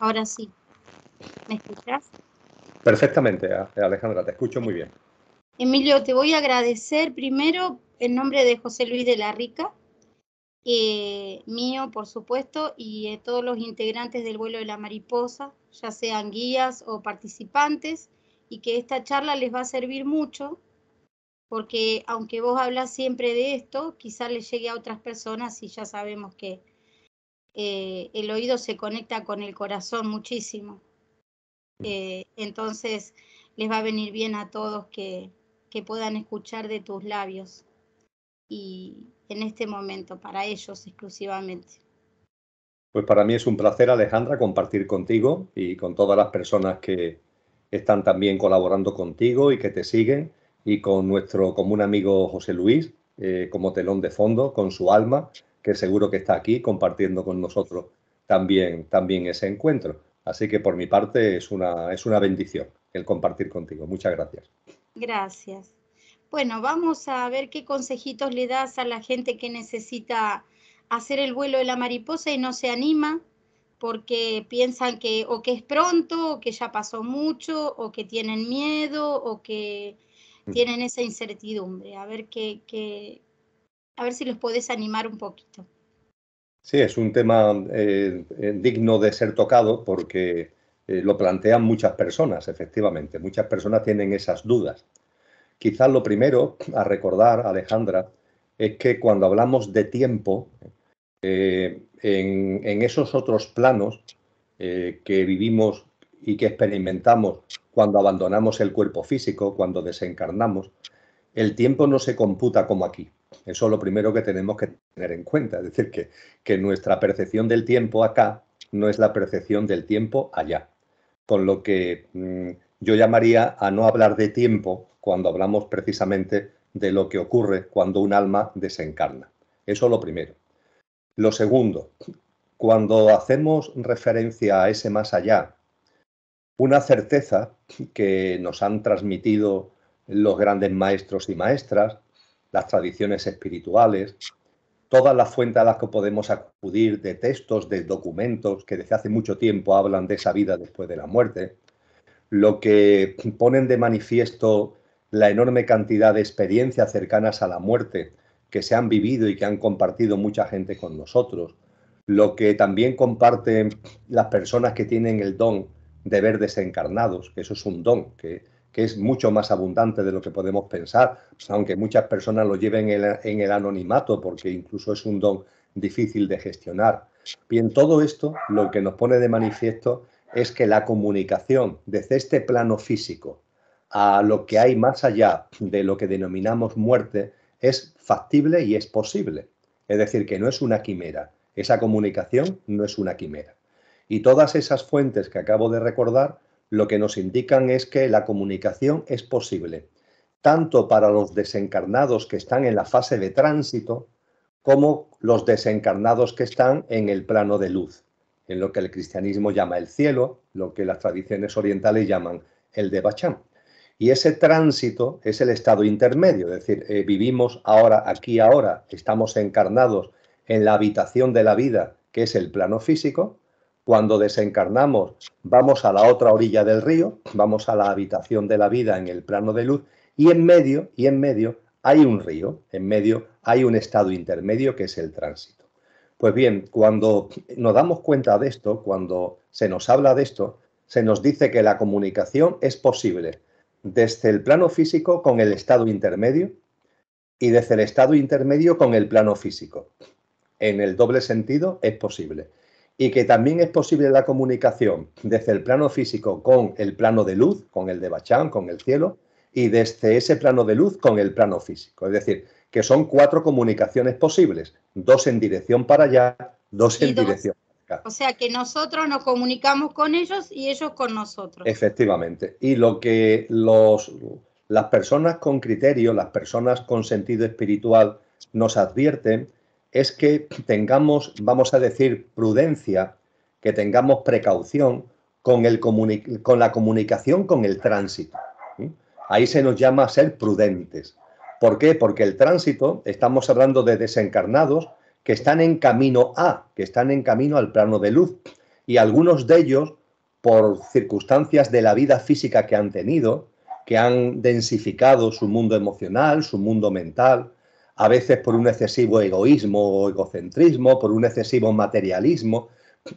Ahora sí. ¿Me escuchas? Perfectamente, Alejandra, te escucho muy bien. Emilio, te voy a agradecer primero en nombre de José Luis de la Rica, eh, mío, por supuesto, y de eh, todos los integrantes del vuelo de la mariposa, ya sean guías o participantes, y que esta charla les va a servir mucho, porque aunque vos hablas siempre de esto, quizás les llegue a otras personas y ya sabemos que eh, el oído se conecta con el corazón muchísimo. Eh, entonces les va a venir bien a todos que, que puedan escuchar de tus labios y en este momento, para ellos exclusivamente. Pues para mí es un placer, Alejandra, compartir contigo y con todas las personas que están también colaborando contigo y que te siguen y con nuestro común amigo José Luis eh, como telón de fondo, con su alma que seguro que está aquí compartiendo con nosotros también, también ese encuentro. Así que por mi parte es una, es una bendición el compartir contigo. Muchas gracias. Gracias. Bueno, vamos a ver qué consejitos le das a la gente que necesita hacer el vuelo de la mariposa y no se anima porque piensan que o que es pronto, o que ya pasó mucho, o que tienen miedo, o que mm. tienen esa incertidumbre. A ver qué, qué, a ver si los puedes animar un poquito. Sí, es un tema eh, eh, digno de ser tocado porque eh, lo plantean muchas personas, efectivamente. Muchas personas tienen esas dudas. Quizás lo primero a recordar, Alejandra, es que cuando hablamos de tiempo, en, esos otros planos que vivimos y que experimentamos cuando abandonamos el cuerpo físico, cuando desencarnamos, el tiempo no se computa como aquí. Eso es lo primero que tenemos que tener en cuenta. Es decir, que, nuestra percepción del tiempo acá no es la percepción del tiempo allá. Con lo que mm, yo llamaría a no hablar de tiempo cuando hablamos precisamente de lo que ocurre cuando un alma desencarna. Eso es lo primero. Lo segundo, cuando hacemos referencia a ese más allá, una certeza que nos han transmitido los grandes maestros y maestras, las tradiciones espirituales, todas las fuentes a las que podemos acudir de textos, de documentos que desde hace mucho tiempo hablan de esa vida después de la muerte, lo que ponen de manifiesto la enorme cantidad de experiencias cercanas a la muerte que se han vivido y que han compartido mucha gente con nosotros, lo que también comparten las personas que tienen el don de ver desencarnados, que eso es un don, que que es mucho más abundante de lo que podemos pensar, pues, aunque muchas personas lo lleven en el anonimato, porque incluso es un don difícil de gestionar. Bien, todo esto lo que nos pone de manifiesto es que la comunicación desde este plano físico a lo que hay más allá de lo que denominamos muerte es factible y es posible. Es decir, que no es una quimera. Esa comunicación no es una quimera. Y todas esas fuentes que acabo de recordar lo que nos indican es que la comunicación es posible, tanto para los desencarnados que están en la fase de tránsito, como los desencarnados que están en el plano de luz, en lo que el cristianismo llama el cielo, lo que las tradiciones orientales llaman el de Bachán. Y ese tránsito es el estado intermedio, es decir, eh, vivimos ahora, aquí, ahora, estamos encarnados en la habitación de la vida, que es el plano físico, cuando desencarnamos, vamos a la otra orilla del río, vamos a la habitación de la vida en el plano de luz y en medio, y en medio hay un río, en medio hay un estado intermedio que es el tránsito. Pues bien, cuando nos damos cuenta de esto, cuando se nos habla de esto, se nos dice que la comunicación es posible desde el plano físico con el estado intermedio y desde el estado intermedio con el plano físico. En el doble sentido es posible y que también es posible la comunicación desde el plano físico con el plano de luz, con el de Bachán, con el cielo, y desde ese plano de luz con el plano físico. Es decir, que son cuatro comunicaciones posibles, dos en dirección para allá, dos en dirección para acá. O sea que nosotros nos comunicamos con ellos y ellos con nosotros. Efectivamente. Y lo que los, las personas con criterio, las personas con sentido espiritual, nos advierten es que tengamos, vamos a decir, prudencia, que tengamos precaución con, el con la comunicación con el tránsito. Ahí se nos llama ser prudentes. ¿Por qué? Porque el tránsito, estamos hablando de desencarnados que están en camino a, que están en camino al plano de luz. Y algunos de ellos, por circunstancias de la vida física que han tenido, que han densificado su mundo emocional, su mundo mental, a veces por un excesivo egoísmo o egocentrismo, por un excesivo materialismo,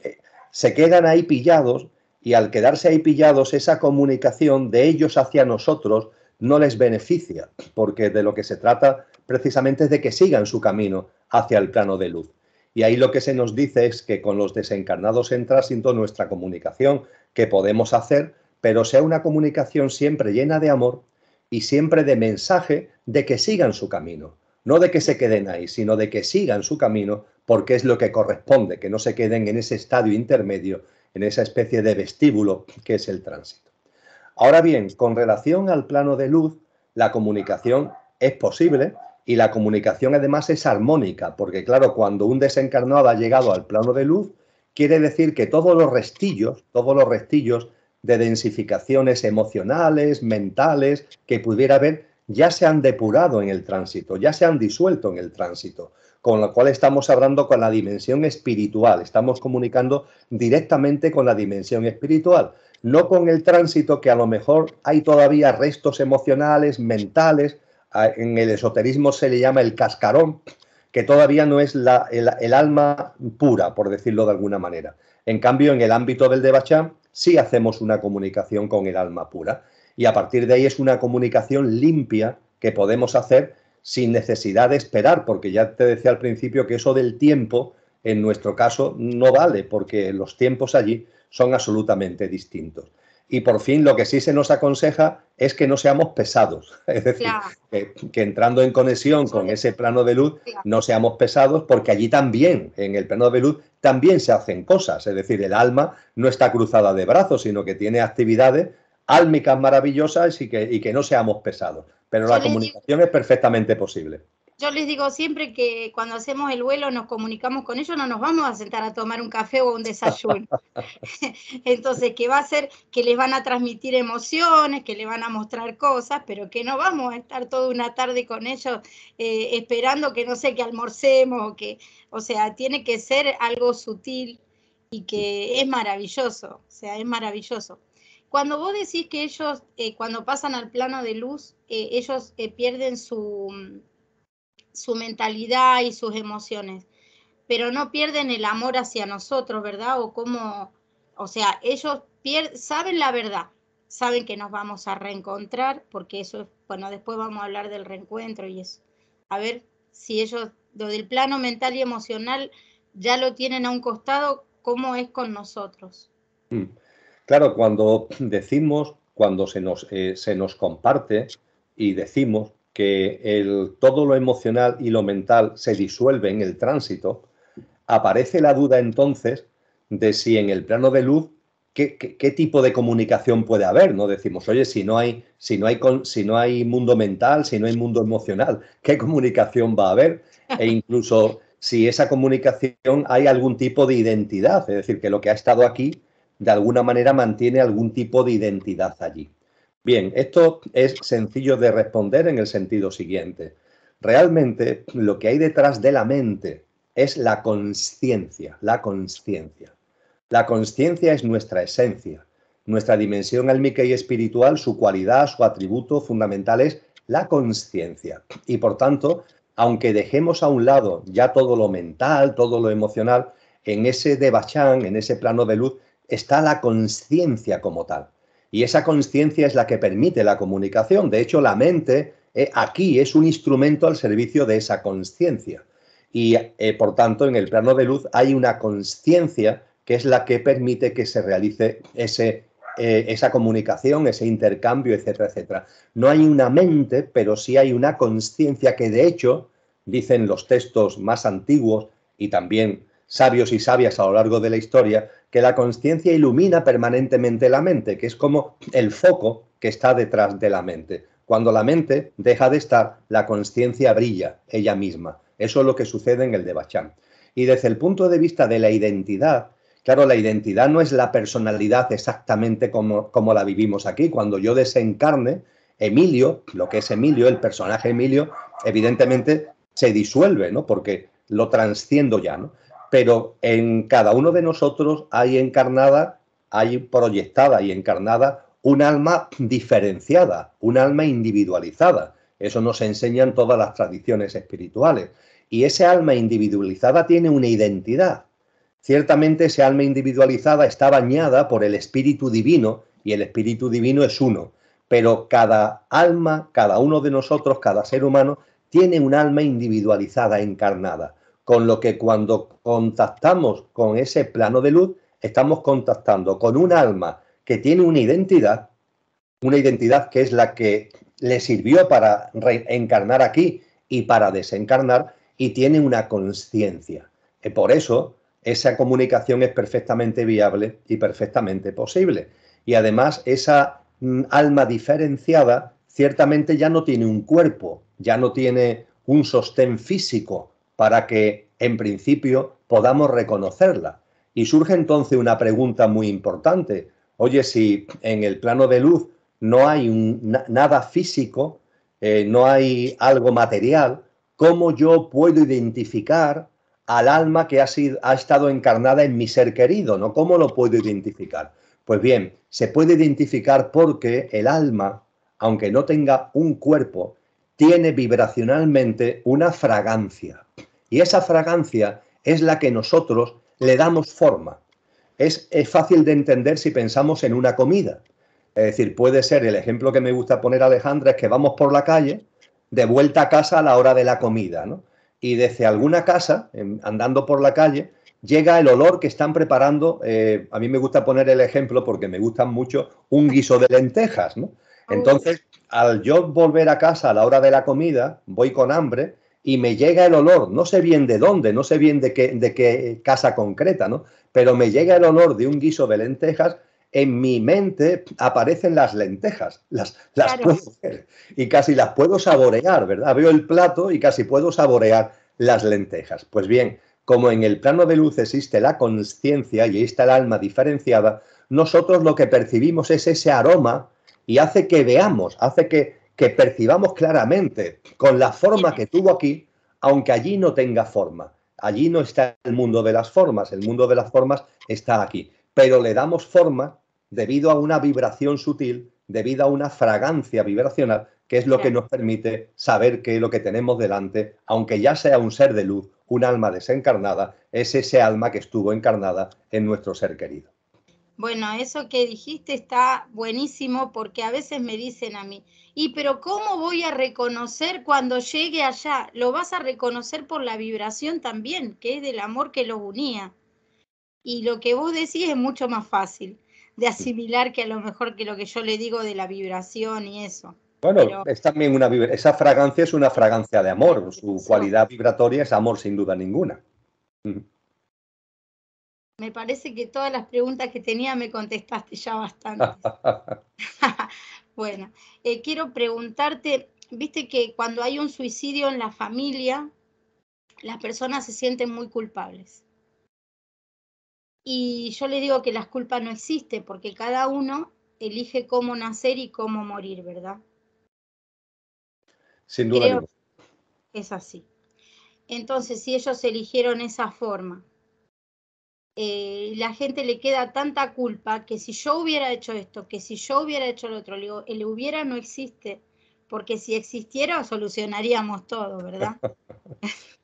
eh, se quedan ahí pillados y al quedarse ahí pillados esa comunicación de ellos hacia nosotros no les beneficia, porque de lo que se trata precisamente es de que sigan su camino hacia el plano de luz. Y ahí lo que se nos dice es que con los desencarnados en tránsito nuestra comunicación que podemos hacer, pero sea una comunicación siempre llena de amor y siempre de mensaje de que sigan su camino. No de que se queden ahí, sino de que sigan su camino porque es lo que corresponde, que no se queden en ese estadio intermedio, en esa especie de vestíbulo que es el tránsito. Ahora bien, con relación al plano de luz, la comunicación es posible y la comunicación además es armónica, porque claro, cuando un desencarnado ha llegado al plano de luz, quiere decir que todos los restillos, todos los restillos de densificaciones emocionales, mentales que pudiera haber, ya se han depurado en el tránsito, ya se han disuelto en el tránsito, con lo cual estamos hablando con la dimensión espiritual, estamos comunicando directamente con la dimensión espiritual, no con el tránsito que a lo mejor hay todavía restos emocionales, mentales, en el esoterismo se le llama el cascarón, que todavía no es la, el, alma pura, por decirlo de alguna manera. En cambio, en el ámbito del Devachan sí hacemos una comunicación con el alma pura y a partir de ahí es una comunicación limpia que podemos hacer sin necesidad de esperar, porque ya te decía al principio que eso del tiempo en nuestro caso no vale, porque los tiempos allí son absolutamente distintos. Y por fin lo que sí se nos aconseja es que no seamos pesados, es decir, que, entrando en conexión con ese plano de luz no seamos pesados porque allí también, en el plano de luz, también se hacen cosas, es decir, el alma no está cruzada de brazos, sino que tiene actividades álmicas maravillosas y que, no seamos pesados. Pero la comunicación es perfectamente posible. Yo les digo siempre que cuando hacemos el vuelo nos comunicamos con ellos, no nos vamos a sentar a tomar un café o un desayuno. Entonces, que va a ser que les van a transmitir emociones, que les van a mostrar cosas, pero que no vamos a estar toda una tarde con ellos eh, esperando que no sé, que almorcemos o que, o sea, tiene que ser algo sutil y que es maravilloso, o sea, es maravilloso. Cuando vos decís que ellos, eh, cuando pasan al plano de luz, eh, ellos eh, pierden su, mm, su mentalidad y sus emociones, pero no pierden el amor hacia nosotros, ¿verdad? O cómo, o sea, ellos saben la verdad, saben que nos vamos a reencontrar, porque eso es, bueno, después vamos a hablar del reencuentro y eso. A ver si ellos, desde el plano mental y emocional, ya lo tienen a un costado, ¿cómo es con nosotros? Mm. Claro, cuando decimos, cuando se nos, eh, se nos comparte y decimos que el, todo lo emocional y lo mental se disuelve en el tránsito, aparece la duda entonces de si en el plano de luz qué, qué, tipo de comunicación puede haber, ¿no? Decimos, oye, si no, hay, si, no hay, si no hay mundo mental, si no hay mundo emocional, ¿qué comunicación va a haber? E incluso si esa comunicación hay algún tipo de identidad, es decir, que lo que ha estado aquí de alguna manera mantiene algún tipo de identidad allí. Bien, esto es sencillo de responder en el sentido siguiente. Realmente lo que hay detrás de la mente es la conciencia, la conciencia. La conciencia es nuestra esencia, nuestra dimensión álmica y espiritual, su cualidad, su atributo fundamental es la conciencia. Y por tanto, aunque dejemos a un lado ya todo lo mental, todo lo emocional, en ese devachan, en ese plano de luz, está la conciencia como tal. Y esa conciencia es la que permite la comunicación. De hecho, la mente eh, aquí es un instrumento al servicio de esa conciencia. Y eh, por tanto, en el plano de luz hay una conciencia que es la que permite que se realice ese, eh, esa comunicación, ese intercambio, etcétera, etcétera. No hay una mente, pero sí hay una conciencia que de hecho, dicen los textos más antiguos y también sabios y sabias a lo largo de la historia, que la conciencia ilumina permanentemente la mente, que es como el foco que está detrás de la mente. Cuando la mente deja de estar, la conciencia brilla ella misma. Eso es lo que sucede en el de Y desde el punto de vista de la identidad, claro, la identidad no es la personalidad exactamente como, como la vivimos aquí. Cuando yo desencarne, Emilio, lo que es Emilio, el personaje Emilio, evidentemente se disuelve, ¿no? Porque lo transciendo ya, ¿no? pero en cada uno de nosotros hay encarnada, hay proyectada y encarnada un alma diferenciada, un alma individualizada. Eso nos enseñan todas las tradiciones espirituales. Y ese alma individualizada tiene una identidad. Ciertamente ese alma individualizada está bañada por el espíritu divino y el espíritu divino es uno. Pero cada alma, cada uno de nosotros, cada ser humano, tiene un alma individualizada, encarnada. Con lo que cuando contactamos con ese plano de luz, estamos contactando con un alma que tiene una identidad, una identidad que es la que le sirvió para reencarnar aquí y para desencarnar, y tiene una conciencia. Eh, por eso, esa comunicación es perfectamente viable y perfectamente posible. Y además, esa mm, alma diferenciada ciertamente ya no tiene un cuerpo, ya no tiene un sostén físico, para que, en principio, podamos reconocerla. Y surge entonces una pregunta muy importante. Oye, si en el plano de luz no hay nada físico, eh, no hay algo material, ¿cómo yo puedo identificar al alma que ha, ha estado encarnada en mi ser querido? ¿no? ¿Cómo lo puedo identificar? Pues bien, se puede identificar porque el alma, aunque no tenga un cuerpo, tiene vibracionalmente una fragancia. Y esa fragancia es la que nosotros le damos forma. Es, fácil de entender si pensamos en una comida. Es decir, puede ser, el ejemplo que me gusta poner Alejandra es que vamos por la calle, de vuelta a casa a la hora de la comida, ¿no? Y desde alguna casa, andando por la calle, llega el olor que están preparando, eh, a mí me gusta poner el ejemplo porque me gustan mucho, un guiso de lentejas, ¿no? Entonces, al yo volver a casa a la hora de la comida, voy con hambre y me llega el olor, no sé bien de dónde, no sé bien de qué, de qué casa concreta, ¿no? Pero me llega el olor de un guiso de lentejas, en mi mente aparecen las lentejas, las, puedo y casi las puedo saborear, ¿verdad? Veo el plato y casi puedo saborear las lentejas. Pues bien, como en el plano de luz existe la conciencia y ahí está el alma diferenciada, nosotros lo que percibimos es ese aroma y hace que veamos, hace que que percibamos claramente con la forma que tuvo aquí, aunque allí no tenga forma. Allí no está el mundo de las formas, el mundo de las formas está aquí, pero le damos forma debido a una vibración sutil, debido a una fragancia vibracional, que es lo que nos permite saber que lo que tenemos delante, aunque ya sea un ser de luz, un alma desencarnada, es ese alma que estuvo encarnada en nuestro ser querido. Bueno, eso que dijiste está buenísimo porque a veces me dicen a mí, y pero ¿cómo voy a reconocer cuando llegue allá? Lo vas a reconocer por la vibración también, que es del amor que lo unía. Y lo que vos decís es mucho más fácil de asimilar que a lo mejor que lo que yo le digo de la vibración y eso. Bueno, esa fragancia es una fragancia de amor, su cualidad vibratoria es amor sin duda ninguna. Me parece que todas las preguntas que tenía me contestaste ya bastante. bueno, eh, quiero preguntarte, viste que cuando hay un suicidio en la familia, las personas se sienten muy culpables. Y yo les digo que las culpas no existen porque cada uno elige cómo nacer y cómo morir, ¿verdad? Sin duda. es así. Entonces, si ellos eligieron esa forma eh, la gente le queda tanta culpa que si yo hubiera hecho esto, que si yo hubiera hecho lo otro, le digo, el hubiera no existe, porque si existiera solucionaríamos todo, ¿verdad?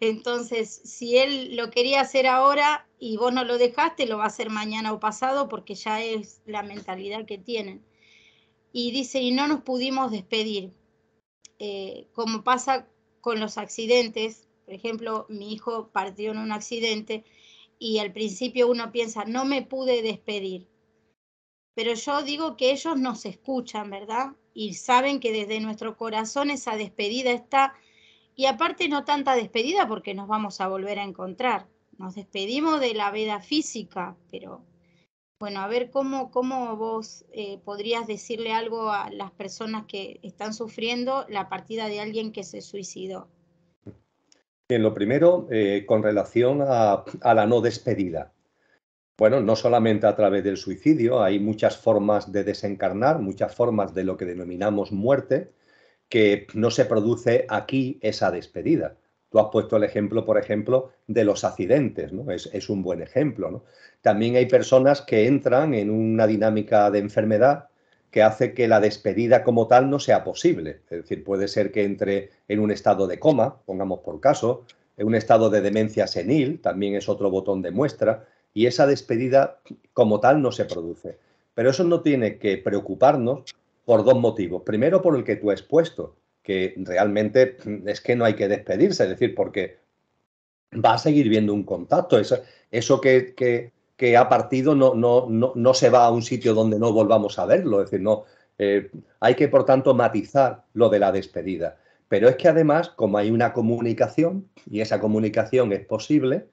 Entonces, si él lo quería hacer ahora y vos no lo dejaste, lo va a hacer mañana o pasado porque ya es la mentalidad que tienen. Y dice, y no nos pudimos despedir. Eh, como pasa con los accidentes, por ejemplo, mi hijo partió en un accidente, y al principio uno piensa, no me pude despedir. Pero yo digo que ellos nos escuchan, ¿verdad? Y saben que desde nuestro corazón esa despedida está, y aparte no tanta despedida porque nos vamos a volver a encontrar. Nos despedimos de la veda física, pero bueno, a ver cómo, cómo vos eh, podrías decirle algo a las personas que están sufriendo la partida de alguien que se suicidó. Bien, lo primero, eh, con relación a, la no despedida. Bueno, no solamente a través del suicidio, hay muchas formas de desencarnar, muchas formas de lo que denominamos muerte, que no se produce aquí esa despedida. Tú has puesto el ejemplo, por ejemplo, de los accidentes, ¿no? Es, un buen ejemplo, También hay personas que entran en una dinámica de enfermedad que hace que la despedida como tal no sea posible. Es decir, puede ser que entre en un estado de coma, pongamos por caso, en un estado de demencia senil, también es otro botón de muestra, y esa despedida como tal no se produce. Pero eso no tiene que preocuparnos por dos motivos. Primero, por el que tú has puesto, que realmente es que no hay que despedirse, es decir, porque va a seguir viendo un contacto. Eso, eso que que ha partido no, no, no, se va a un sitio donde no volvamos a verlo. Es decir, no, eh, hay que, por tanto, matizar lo de la despedida. Pero es que además, como hay una comunicación, y esa comunicación es posible,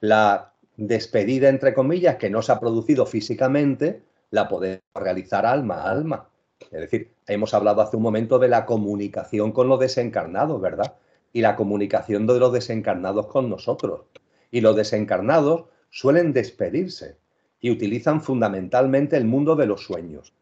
la despedida, entre comillas, que no se ha producido físicamente, la podemos realizar alma a alma. Es decir, hemos hablado hace un momento de la comunicación con los desencarnados, ¿verdad? Y la comunicación de los desencarnados con nosotros. Y los desencarnados suelen despedirse y utilizan fundamentalmente el mundo de los sueños.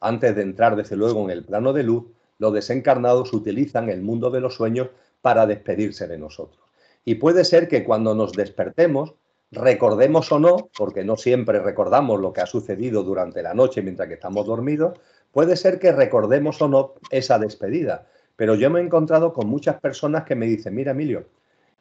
Antes de entrar, desde luego, en el plano de luz, los desencarnados utilizan el mundo de los sueños para despedirse de nosotros. Y puede ser que cuando nos despertemos, recordemos o no, porque no siempre recordamos lo que ha sucedido durante la noche mientras que estamos dormidos, puede ser que recordemos o no esa despedida. Pero yo me he encontrado con muchas personas que me dicen, mira Emilio,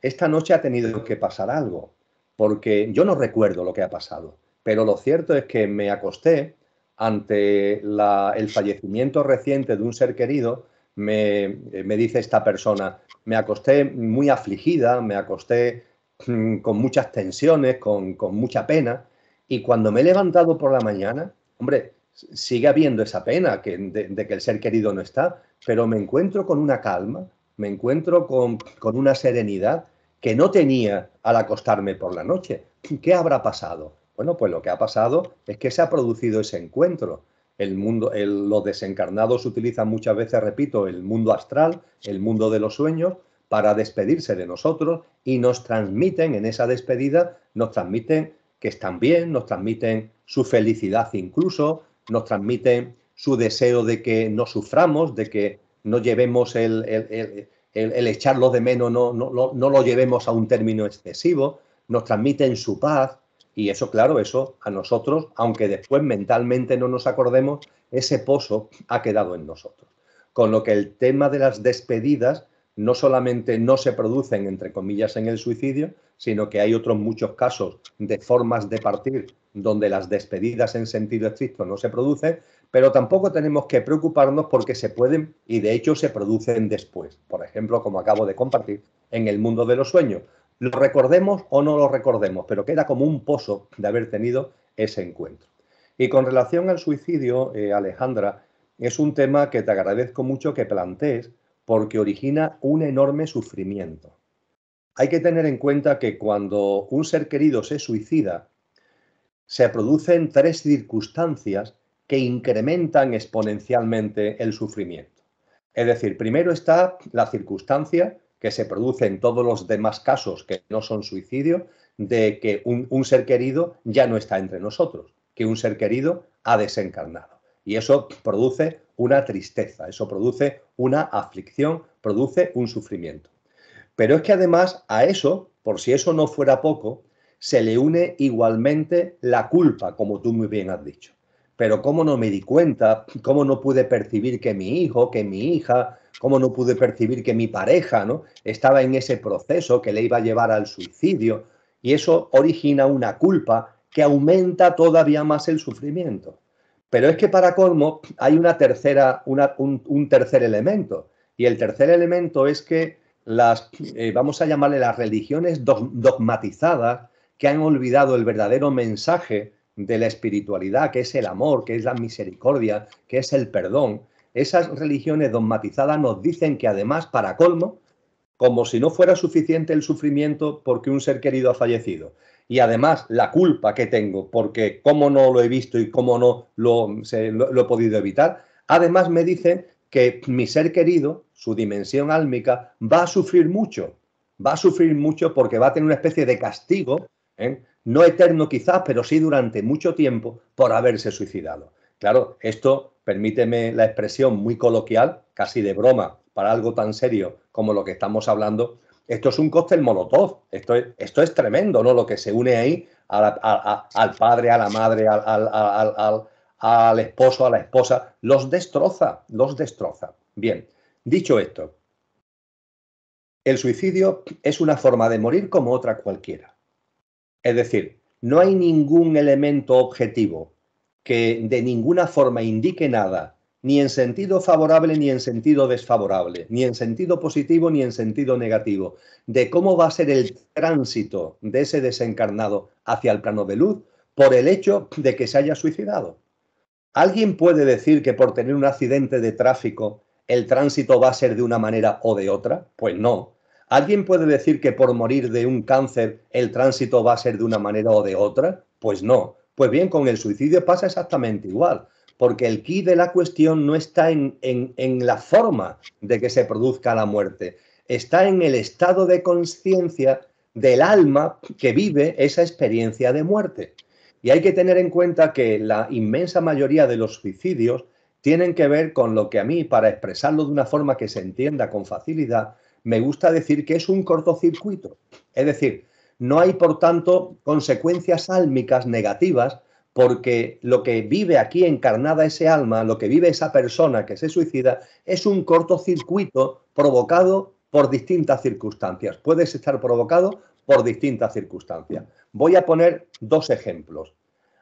esta noche ha tenido que pasar algo porque yo no recuerdo lo que ha pasado, pero lo cierto es que me acosté ante el fallecimiento reciente de un ser querido, eh, me, dice esta persona, me acosté muy afligida, me acosté mm, con muchas tensiones, con, mucha pena, y cuando me he levantado por la mañana, hombre, sigue habiendo esa pena de, que el ser querido no está, pero me encuentro con una calma, me encuentro con, con una serenidad que no tenía al acostarme por la noche. ¿Qué habrá pasado? Bueno, pues lo que ha pasado es que se ha producido ese encuentro. El mundo, los desencarnados utilizan muchas veces, repito, el mundo astral, el mundo de los sueños, para despedirse de nosotros y nos transmiten en esa despedida, nos transmiten que están bien, nos transmiten su felicidad incluso, nos transmiten su deseo de que no suframos, de que no llevemos el, el, echarlo de menos no, no, no, no lo llevemos a un término excesivo, nos transmiten su paz y eso, claro, eso a nosotros, aunque después mentalmente no nos acordemos, ese pozo ha quedado en nosotros. Con lo que el tema de las despedidas no solamente no se producen, entre comillas, en el suicidio, sino que hay otros muchos casos de formas de partir donde las despedidas en sentido estricto no se producen, pero tampoco tenemos que preocuparnos porque se pueden y de hecho se producen después. Por ejemplo, como acabo de compartir, en el mundo de los sueños. Lo recordemos o no lo recordemos, pero queda como un pozo de haber tenido ese encuentro. Y con relación al suicidio, eh, Alejandra, es un tema que te agradezco mucho que plantees porque origina un enorme sufrimiento. Hay que tener en cuenta que cuando un ser querido se suicida, se producen tres circunstancias que incrementan exponencialmente el sufrimiento. Es decir, primero está la circunstancia que se produce en todos los demás casos que no son suicidio, de que un, ser querido ya no está entre nosotros, que un ser querido ha desencarnado. Y eso produce una tristeza, eso produce una aflicción, produce un sufrimiento. Pero es que además a eso, por si eso no fuera poco, se le une igualmente la culpa, como tú muy bien has dicho pero cómo no me di cuenta, cómo no pude percibir que mi hijo, que mi hija, cómo no pude percibir que mi pareja ¿no? estaba en ese proceso que le iba a llevar al suicidio. Y eso origina una culpa que aumenta todavía más el sufrimiento. Pero es que para colmo hay una tercera, un, tercer elemento. Y el tercer elemento es que las, eh, vamos a llamarle las religiones dogmatizadas, que han olvidado el verdadero mensaje de la espiritualidad, que es el amor, que es la misericordia, que es el perdón, esas religiones dogmatizadas nos dicen que además, para colmo, como si no fuera suficiente el sufrimiento porque un ser querido ha fallecido. Y además la culpa que tengo porque cómo no lo he visto y cómo no lo, he podido evitar. Además me dicen que mi ser querido, su dimensión álmica, va a sufrir mucho. Va a sufrir mucho porque va a tener una especie de castigo ¿eh? no eterno quizás, pero sí durante mucho tiempo, por haberse suicidado. Claro, esto, permíteme la expresión muy coloquial, casi de broma, para algo tan serio como lo que estamos hablando, esto es un cóctel molotov, esto es, esto es tremendo, ¿no? Lo que se une ahí al padre, a la madre, al esposo, a la esposa, los destroza, los destroza. Bien, dicho esto, el suicidio es una forma de morir como otra cualquiera. Es decir, no hay ningún elemento objetivo que de ninguna forma indique nada, ni en sentido favorable ni en sentido desfavorable, ni en sentido positivo ni en sentido negativo, de cómo va a ser el tránsito de ese desencarnado hacia el plano de luz por el hecho de que se haya suicidado. ¿Alguien puede decir que por tener un accidente de tráfico el tránsito va a ser de una manera o de otra? Pues no, ¿Alguien puede decir que por morir de un cáncer el tránsito va a ser de una manera o de otra? Pues no. Pues bien, con el suicidio pasa exactamente igual, porque el key de la cuestión no está en, en, en la forma de que se produzca la muerte, está en el estado de conciencia del alma que vive esa experiencia de muerte. Y hay que tener en cuenta que la inmensa mayoría de los suicidios tienen que ver con lo que a mí, para expresarlo de una forma que se entienda con facilidad, me gusta decir que es un cortocircuito. Es decir, no hay, por tanto, consecuencias álmicas negativas porque lo que vive aquí encarnada ese alma, lo que vive esa persona que se suicida, es un cortocircuito provocado por distintas circunstancias. Puedes estar provocado por distintas circunstancias. Voy a poner dos ejemplos.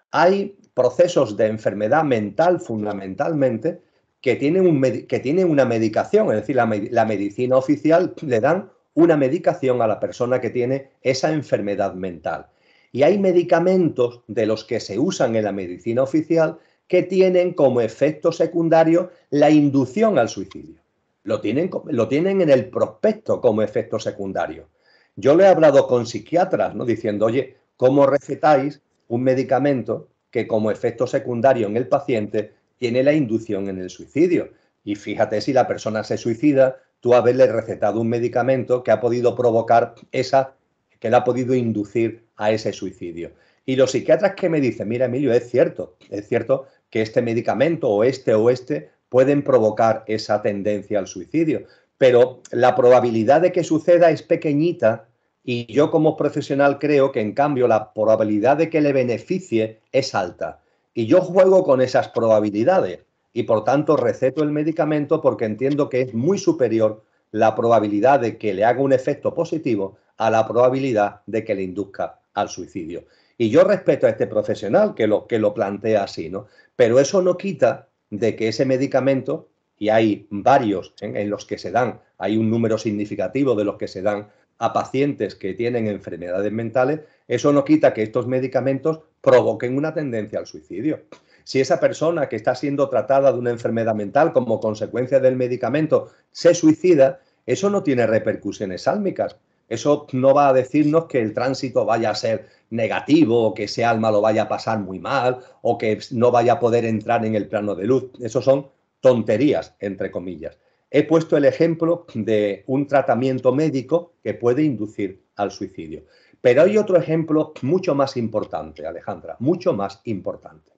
Hay procesos de enfermedad mental fundamentalmente que tiene, un que una medicación, es decir, la, medicina oficial le dan una medicación a la persona que tiene esa enfermedad mental. Y hay medicamentos de los que se usan en la medicina oficial que tienen como efecto secundario la inducción al suicidio. Lo tienen, lo tienen en el prospecto como efecto secundario. Yo le he hablado con psiquiatras, ¿no? Diciendo, oye, ¿cómo recetáis un medicamento que como efecto secundario en el paciente tiene la inducción en el suicidio. Y fíjate, si la persona se suicida, tú haberle recetado un medicamento que ha podido provocar esa, que le ha podido inducir a ese suicidio. Y los psiquiatras que me dicen, mira Emilio, es cierto, es cierto que este medicamento o este o este pueden provocar esa tendencia al suicidio, pero la probabilidad de que suceda es pequeñita y yo como profesional creo que en cambio la probabilidad de que le beneficie es alta. Y yo juego con esas probabilidades y por tanto receto el medicamento porque entiendo que es muy superior la probabilidad de que le haga un efecto positivo a la probabilidad de que le induzca al suicidio. Y yo respeto a este profesional que lo, que lo plantea así, ¿no? Pero eso no quita de que ese medicamento, y hay varios en los que se dan, hay un número significativo de los que se dan a pacientes que tienen enfermedades mentales, eso no quita que estos medicamentos provoquen una tendencia al suicidio. Si esa persona que está siendo tratada de una enfermedad mental como consecuencia del medicamento se suicida, eso no tiene repercusiones sálmicas. Eso no va a decirnos que el tránsito vaya a ser negativo, o que ese alma lo vaya a pasar muy mal, o que no vaya a poder entrar en el plano de luz. Eso son tonterías, entre comillas. He puesto el ejemplo de un tratamiento médico que puede inducir al suicidio. Pero hay otro ejemplo mucho más importante, Alejandra, mucho más importante.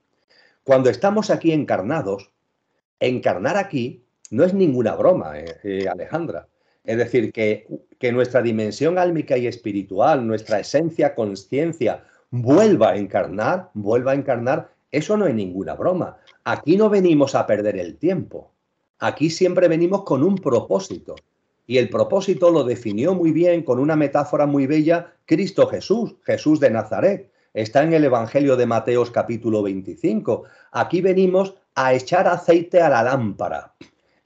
Cuando estamos aquí encarnados, encarnar aquí no es ninguna broma, eh, eh, Alejandra. Es decir, que, que nuestra dimensión álmica y espiritual, nuestra esencia, conciencia, vuelva a encarnar, vuelva a encarnar, eso no es ninguna broma. Aquí no venimos a perder el tiempo. Aquí siempre venimos con un propósito y el propósito lo definió muy bien con una metáfora muy bella Cristo Jesús, Jesús de Nazaret. Está en el Evangelio de Mateos capítulo 25. Aquí venimos a echar aceite a la lámpara,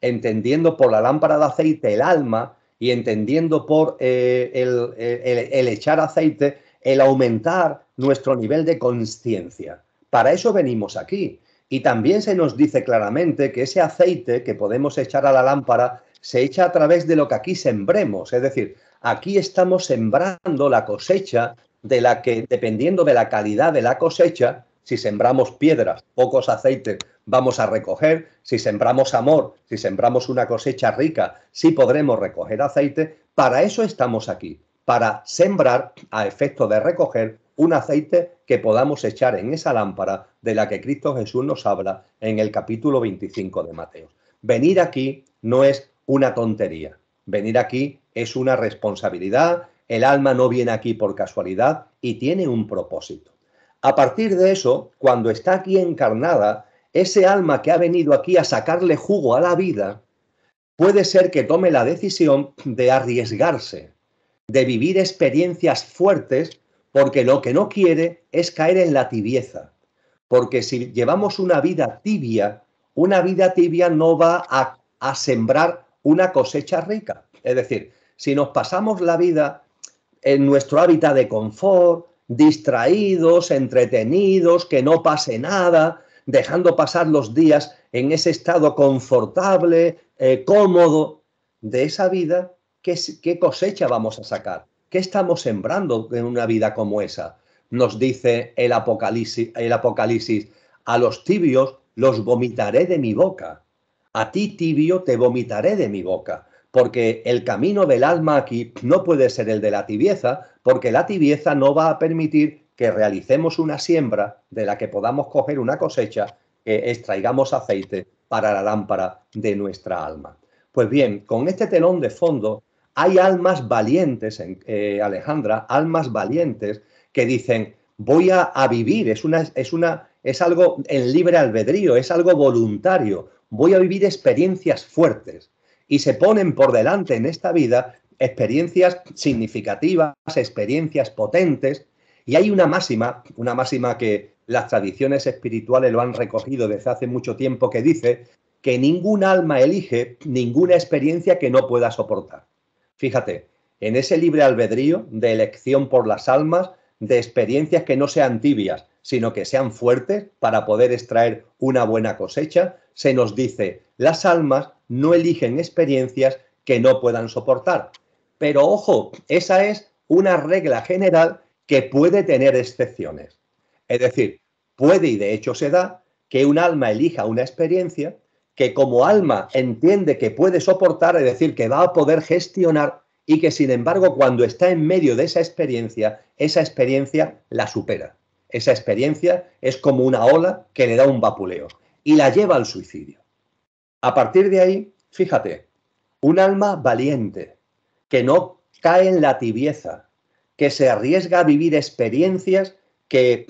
entendiendo por la lámpara de aceite el alma y entendiendo por eh, el echar aceite el aumentar nuestro nivel de conciencia. Para eso venimos aquí. Y también se nos dice claramente que ese aceite que podemos echar a la lámpara se echa a través de lo que aquí sembremos, es decir, aquí estamos sembrando la cosecha de la que, dependiendo de la calidad de la cosecha, si sembramos piedras, pocos aceites, vamos a recoger, si sembramos amor, si sembramos una cosecha rica, sí podremos recoger aceite, para eso estamos aquí, para sembrar a efecto de recoger un aceite que podamos echar en esa lámpara de la que Cristo Jesús nos habla en el capítulo 25 de Mateo. Venir aquí no es una tontería. Venir aquí es una responsabilidad, el alma no viene aquí por casualidad y tiene un propósito. A partir de eso, cuando está aquí encarnada, ese alma que ha venido aquí a sacarle jugo a la vida, puede ser que tome la decisión de arriesgarse, de vivir experiencias fuertes, porque lo que no quiere es caer en la tibieza. Porque si llevamos una vida tibia, una vida tibia no va a, a sembrar una cosecha rica. Es decir, si nos pasamos la vida en nuestro hábitat de confort, distraídos, entretenidos, que no pase nada, dejando pasar los días en ese estado confortable, eh, cómodo, de esa vida, ¿qué, cosecha vamos a sacar? ¿Qué estamos sembrando en una vida como esa? Nos dice el Apocalipsis, el apocalipsis a los tibios los vomitaré de mi boca a ti tibio te vomitaré de mi boca, porque el camino del alma aquí no puede ser el de la tibieza, porque la tibieza no va a permitir que realicemos una siembra de la que podamos coger una cosecha, que extraigamos aceite para la lámpara de nuestra alma. Pues bien, con este telón de fondo hay almas valientes, eh, Alejandra, almas valientes que dicen, voy a, vivir, es, una, es, una, es algo en libre albedrío, es algo voluntario voy a vivir experiencias fuertes. Y se ponen por delante en esta vida experiencias significativas, experiencias potentes. Y hay una máxima, una máxima que las tradiciones espirituales lo han recogido desde hace mucho tiempo, que dice que ningún alma elige ninguna experiencia que no pueda soportar. Fíjate, en ese libre albedrío de elección por las almas, de experiencias que no sean tibias, sino que sean fuertes para poder extraer una buena cosecha, se nos dice, las almas no eligen experiencias que no puedan soportar. Pero ojo, esa es una regla general que puede tener excepciones. Es decir, puede y de hecho se da que un alma elija una experiencia que como alma entiende que puede soportar, es decir, que va a poder gestionar y que sin embargo cuando está en medio de esa experiencia, esa experiencia la supera esa experiencia es como una ola que le da un vapuleo y la lleva al suicidio. A partir de ahí, fíjate, un alma valiente, que no cae en la tibieza, que se arriesga a vivir experiencias que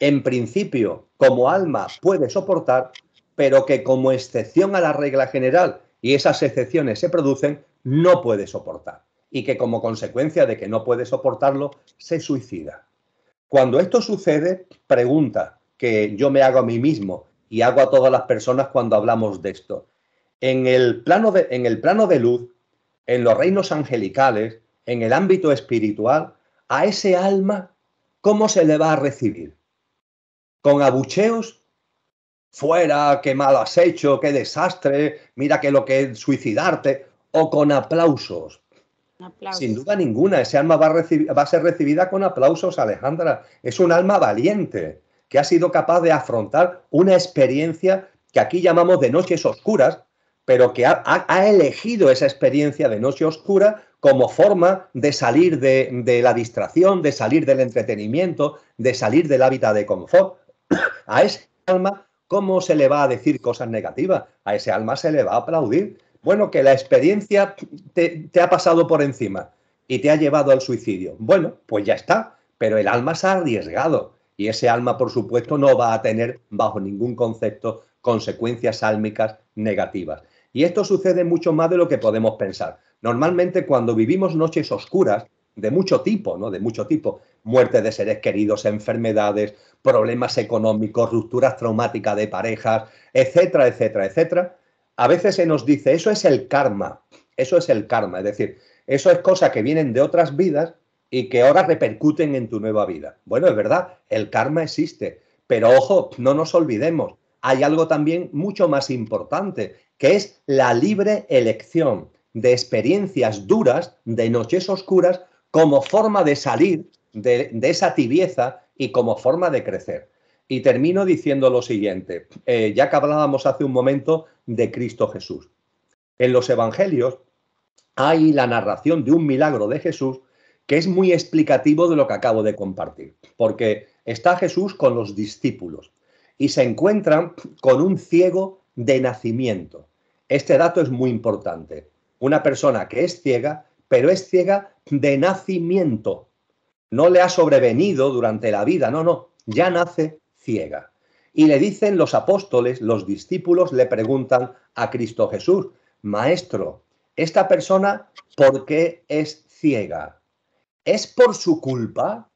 en principio como alma puede soportar, pero que como excepción a la regla general, y esas excepciones se producen, no puede soportar. Y que como consecuencia de que no puede soportarlo, se suicida. Cuando esto sucede, pregunta que yo me hago a mí mismo y hago a todas las personas cuando hablamos de esto. En el plano de, en el plano de luz, en los reinos angelicales, en el ámbito espiritual, a ese alma, ¿cómo se le va a recibir? ¿Con abucheos? Fuera, qué mal has hecho, qué desastre, mira que lo que es suicidarte, o con aplausos, sin duda ninguna, ese alma va a, ser recibida con aplausos, Alejandra. Es un alma valiente que ha sido capaz de afrontar una experiencia que aquí llamamos de noches oscuras, pero que ha, elegido esa experiencia de noche oscura como forma de salir de, de la distracción, de salir del entretenimiento, de salir del hábitat de confort. a ese alma, ¿cómo se le va a decir cosas negativas? A ese alma se le va a aplaudir bueno, que la experiencia te, ha pasado por encima y te ha llevado al suicidio. Bueno, pues ya está, pero el alma se ha arriesgado y ese alma, por supuesto, no va a tener bajo ningún concepto consecuencias álmicas negativas. Y esto sucede mucho más de lo que podemos pensar. Normalmente cuando vivimos noches oscuras, de mucho tipo, ¿no? De mucho tipo, muerte de seres queridos, enfermedades, problemas económicos, rupturas traumáticas de parejas, etcétera, etcétera, etcétera, a veces se nos dice, eso es el karma, eso es el karma, es decir, eso es cosa que vienen de otras vidas y que ahora repercuten en tu nueva vida. Bueno, es verdad, el karma existe, pero ojo, no nos olvidemos, hay algo también mucho más importante, que es la libre elección de experiencias duras, de noches oscuras, como forma de salir de, esa tibieza y como forma de crecer. Y termino diciendo lo siguiente, eh, ya que hablábamos hace un momento de Cristo Jesús. En los Evangelios hay la narración de un milagro de Jesús que es muy explicativo de lo que acabo de compartir, porque está Jesús con los discípulos y se encuentran con un ciego de nacimiento. Este dato es muy importante. Una persona que es ciega, pero es ciega de nacimiento. No le ha sobrevenido durante la vida, no, no, ya nace ciega. Y le dicen los apóstoles, los discípulos le preguntan a Cristo Jesús, Maestro, ¿esta persona por qué es ciega? ¿Es por su culpa?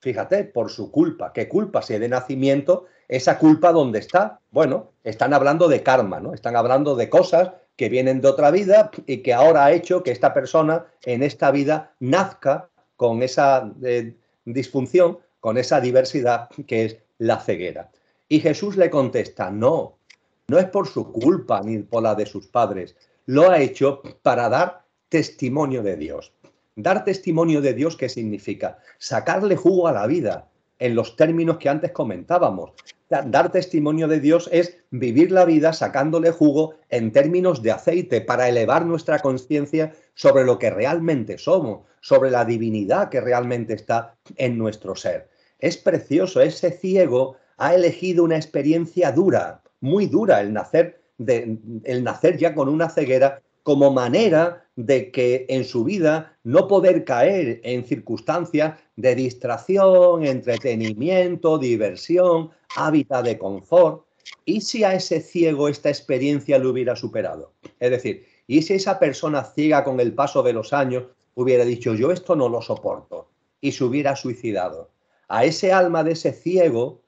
Fíjate, por su culpa. ¿Qué culpa? Si de nacimiento, esa culpa dónde está. Bueno, están hablando de karma, ¿no? Están hablando de cosas que vienen de otra vida y que ahora ha hecho que esta persona en esta vida nazca con esa eh, disfunción, con esa diversidad que es la ceguera. Y Jesús le contesta, no, no es por su culpa ni por la de sus padres, lo ha hecho para dar testimonio de Dios. Dar testimonio de Dios, ¿qué significa? Sacarle jugo a la vida, en los términos que antes comentábamos. Dar testimonio de Dios es vivir la vida sacándole jugo en términos de aceite para elevar nuestra conciencia sobre lo que realmente somos, sobre la divinidad que realmente está en nuestro ser. Es precioso ese ciego ha elegido una experiencia dura, muy dura, el nacer, el nacer ya con una ceguera como manera de que en su vida no poder caer en circunstancias de distracción, entretenimiento, diversión, hábitat de confort. ¿Y si a ese ciego esta experiencia lo hubiera superado? Es decir, ¿y si esa persona ciega con el paso de los años hubiera dicho yo esto no lo soporto y se hubiera suicidado? A ese alma de ese ciego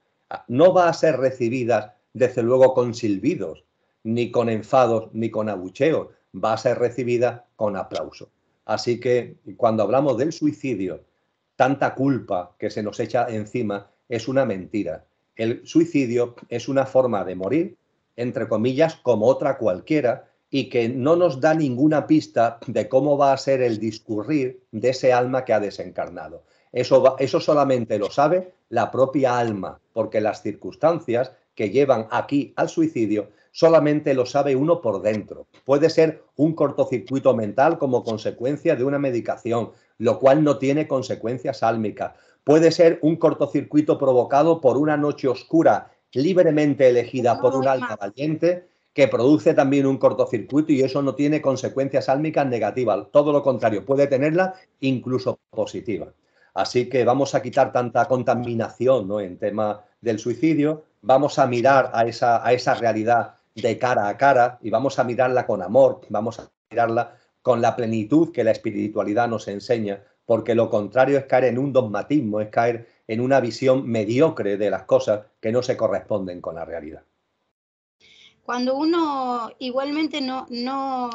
no va a ser recibida, desde luego con silbidos, ni con enfados, ni con abucheos, va a ser recibida con aplauso. Así que cuando hablamos del suicidio, tanta culpa que se nos echa encima es una mentira. El suicidio es una forma de morir, entre comillas, como otra cualquiera, y que no nos da ninguna pista de cómo va a ser el discurrir de ese alma que ha desencarnado. Eso, solamente lo sabe la propia alma, porque las circunstancias que llevan aquí al suicidio solamente lo sabe uno por dentro. Puede ser un cortocircuito mental como consecuencia de una medicación, lo cual no tiene consecuencias álmicas. Puede ser un cortocircuito provocado por una noche oscura libremente elegida por un alma valiente que produce también un cortocircuito y eso no tiene consecuencias álmicas negativas, todo lo contrario, puede tenerla incluso positiva. Así que vamos a quitar tanta contaminación en tema del suicidio, vamos a mirar a esa, a esa realidad de cara a cara y vamos a mirarla con amor, vamos a mirarla con la plenitud que la espiritualidad nos enseña, porque lo contrario es caer en un dogmatismo, es caer en una visión mediocre de las cosas que no se corresponden con la realidad. Cuando uno igualmente no, no,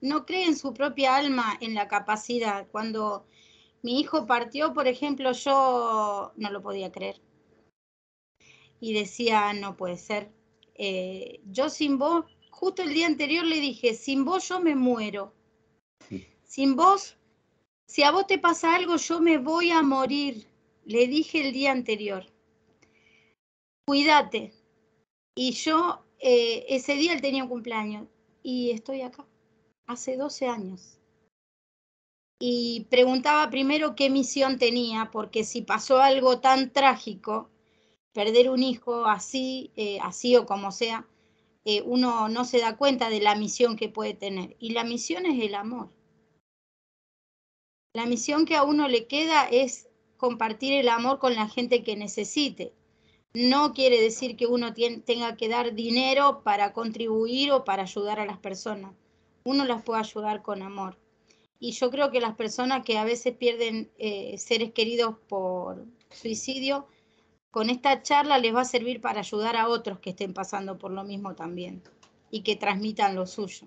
no cree en su propia alma, en la capacidad, cuando mi hijo partió, por ejemplo, yo no lo podía creer. Y decía, no puede ser. Eh, yo sin vos, justo el día anterior le dije, sin vos yo me muero. Sin vos, si a vos te pasa algo, yo me voy a morir. Le dije el día anterior. Cuídate. Y yo, eh, ese día él tenía un cumpleaños. Y estoy acá, hace 12 años y preguntaba primero qué misión tenía, porque si pasó algo tan trágico, perder un hijo así, eh, así o como sea, eh, uno no se da cuenta de la misión que puede tener. Y la misión es el amor. La misión que a uno le queda es compartir el amor con la gente que necesite. No quiere decir que uno tenga que dar dinero para contribuir o para ayudar a las personas. Uno las puede ayudar con amor y yo creo que las personas que a veces pierden eh, seres queridos por suicidio, con esta charla les va a servir para ayudar a otros que estén pasando por lo mismo también y que transmitan lo suyo.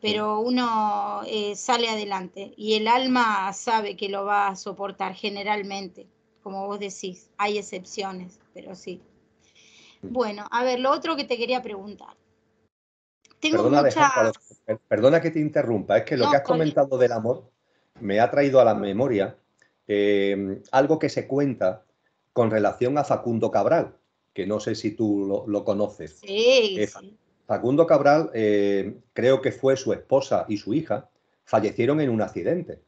Pero uno eh, sale adelante y el alma sabe que lo va a soportar generalmente, como vos decís, hay excepciones, pero sí. Bueno, a ver, lo otro que te quería preguntar. Tengo muchas... Perdona que te interrumpa, es que lo que has comentado del amor me ha traído a la memoria em, algo que se cuenta con relación a Facundo Cabral, que no sé si tú lo, conoces. Eh, Facundo Cabral, eh, creo que fue su esposa y su hija, fallecieron en un accidente.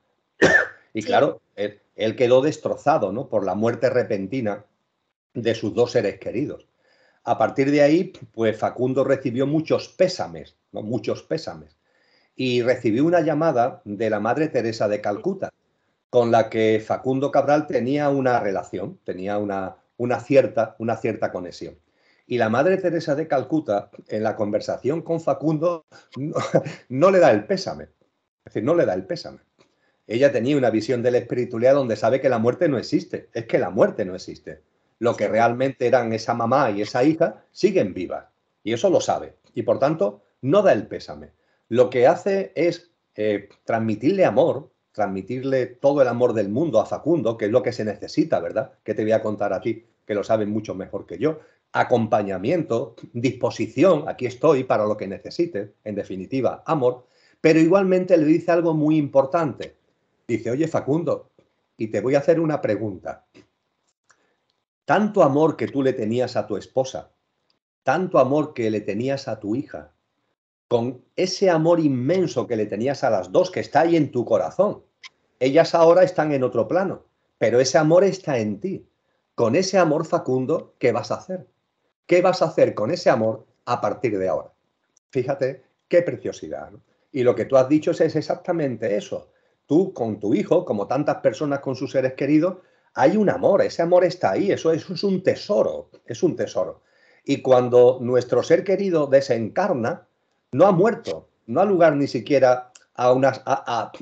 y claro, él, él, quedó destrozado ¿no? por la muerte repentina de sus dos seres queridos. A partir de ahí, pues Facundo recibió muchos pésames, muchos pésames. Y recibió una llamada de la Madre Teresa de Calcuta, con la que Facundo Cabral tenía una relación, tenía una, una, cierta, una cierta conexión. Y la Madre Teresa de Calcuta, en la conversación con Facundo, no, no le da el pésame. Es decir, no le da el pésame. Ella tenía una visión de la espiritualidad donde sabe que la muerte no existe. Es que la muerte no existe lo que realmente eran esa mamá y esa hija, siguen vivas. Y eso lo sabe. Y por tanto, no da el pésame. Lo que hace es eh, transmitirle amor, transmitirle todo el amor del mundo a Facundo, que es lo que se necesita, ¿verdad? Que te voy a contar a ti, que lo saben mucho mejor que yo. Acompañamiento, disposición, aquí estoy para lo que necesites, en definitiva, amor. Pero igualmente le dice algo muy importante. Dice, oye Facundo, y te voy a hacer una pregunta tanto amor que tú le tenías a tu esposa, tanto amor que le tenías a tu hija, con ese amor inmenso que le tenías a las dos, que está ahí en tu corazón. Ellas ahora están en otro plano, pero ese amor está en ti. Con ese amor facundo, ¿qué vas a hacer? ¿Qué vas a hacer con ese amor a partir de ahora? Fíjate qué preciosidad. Y lo que tú has dicho es exactamente eso. Tú con tu hijo, como tantas personas con sus seres queridos, hay un amor, ese amor está ahí, eso, es un tesoro, es un tesoro. Y cuando nuestro ser querido desencarna, no ha muerto, no ha lugar ni siquiera a, unas, a,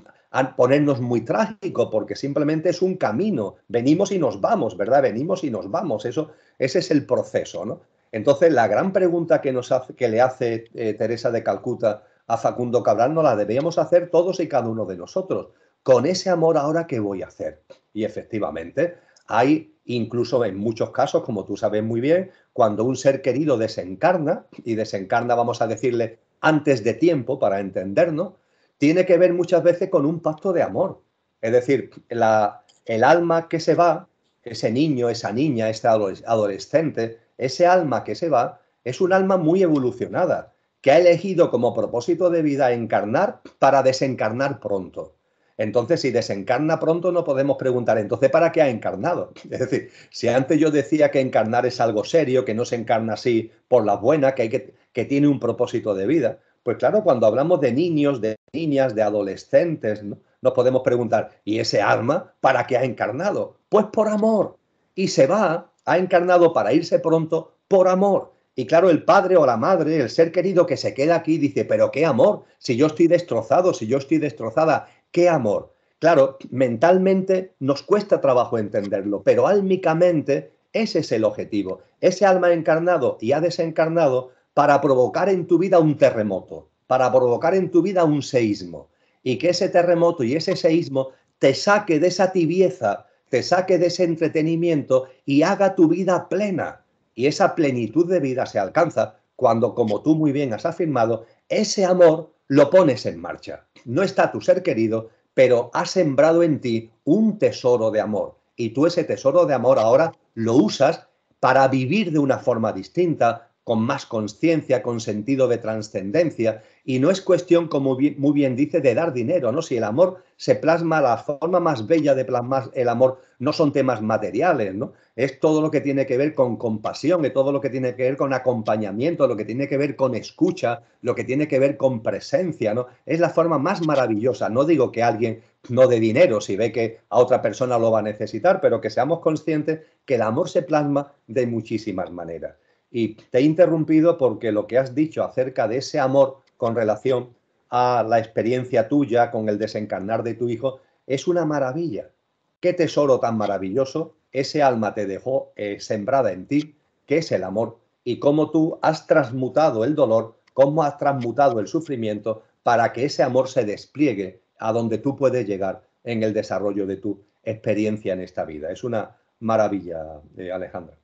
ponernos muy trágico, porque simplemente es un camino, venimos y nos vamos, ¿verdad? Venimos y nos vamos, eso, ese es el proceso, ¿no? Entonces, la gran pregunta que, nos hace, que le hace eh, Teresa de Calcuta a Facundo Cabral no la debíamos hacer todos y cada uno de nosotros. Con ese amor ahora, ¿qué voy a hacer? Y efectivamente, hay incluso en muchos casos, como tú sabes muy bien, cuando un ser querido desencarna, y desencarna vamos a decirle antes de tiempo para entendernos, tiene que ver muchas veces con un pacto de amor. Es decir, la, el alma que se va, ese niño, esa niña, este adolescente, ese alma que se va, es un alma muy evolucionada, que ha elegido como propósito de vida encarnar para desencarnar pronto. Entonces, si desencarna pronto, no podemos preguntar, entonces, ¿para qué ha encarnado? Es decir, si antes yo decía que encarnar es algo serio, que no se encarna así por la buena, que, que, tiene un propósito de vida, pues claro, cuando hablamos de niños, de niñas, de adolescentes, ¿no? nos podemos preguntar, ¿y ese alma para qué ha encarnado? Pues por amor. Y se va, ha encarnado para irse pronto por amor. Y claro, el padre o la madre, el ser querido que se queda aquí, dice, pero qué amor, si yo estoy destrozado, si yo estoy destrozada, ¿Qué amor? Claro, mentalmente nos cuesta trabajo entenderlo, pero álmicamente ese es el objetivo. Ese alma encarnado y ha desencarnado para provocar en tu vida un terremoto, para provocar en tu vida un seísmo. Y que ese terremoto y ese seísmo te saque de esa tibieza, te saque de ese entretenimiento y haga tu vida plena. Y esa plenitud de vida se alcanza cuando, como tú muy bien has afirmado, ese amor lo pones en marcha. No está tu ser querido, pero ha sembrado en ti un tesoro de amor. Y tú ese tesoro de amor ahora lo usas para vivir de una forma distinta, con más conciencia, con sentido de trascendencia. Y no es cuestión, como muy bien dice, de dar dinero, ¿no? Si el amor se plasma, la forma más bella de plasmar el amor no son temas materiales, ¿no? Es todo lo que tiene que ver con compasión, es todo lo que tiene que ver con acompañamiento, lo que tiene que ver con escucha, lo que tiene que ver con presencia, ¿no? Es la forma más maravillosa. No digo que alguien no dé dinero, si ve que a otra persona lo va a necesitar, pero que seamos conscientes que el amor se plasma de muchísimas maneras. Y te he interrumpido porque lo que has dicho acerca de ese amor con relación a la experiencia tuya con el desencarnar de tu hijo es una maravilla. Qué tesoro tan maravilloso ese alma te dejó eh, sembrada en ti, que es el amor, y cómo tú has transmutado el dolor, cómo has transmutado el sufrimiento para que ese amor se despliegue a donde tú puedes llegar en el desarrollo de tu experiencia en esta vida. Es una maravilla, eh, Alejandra.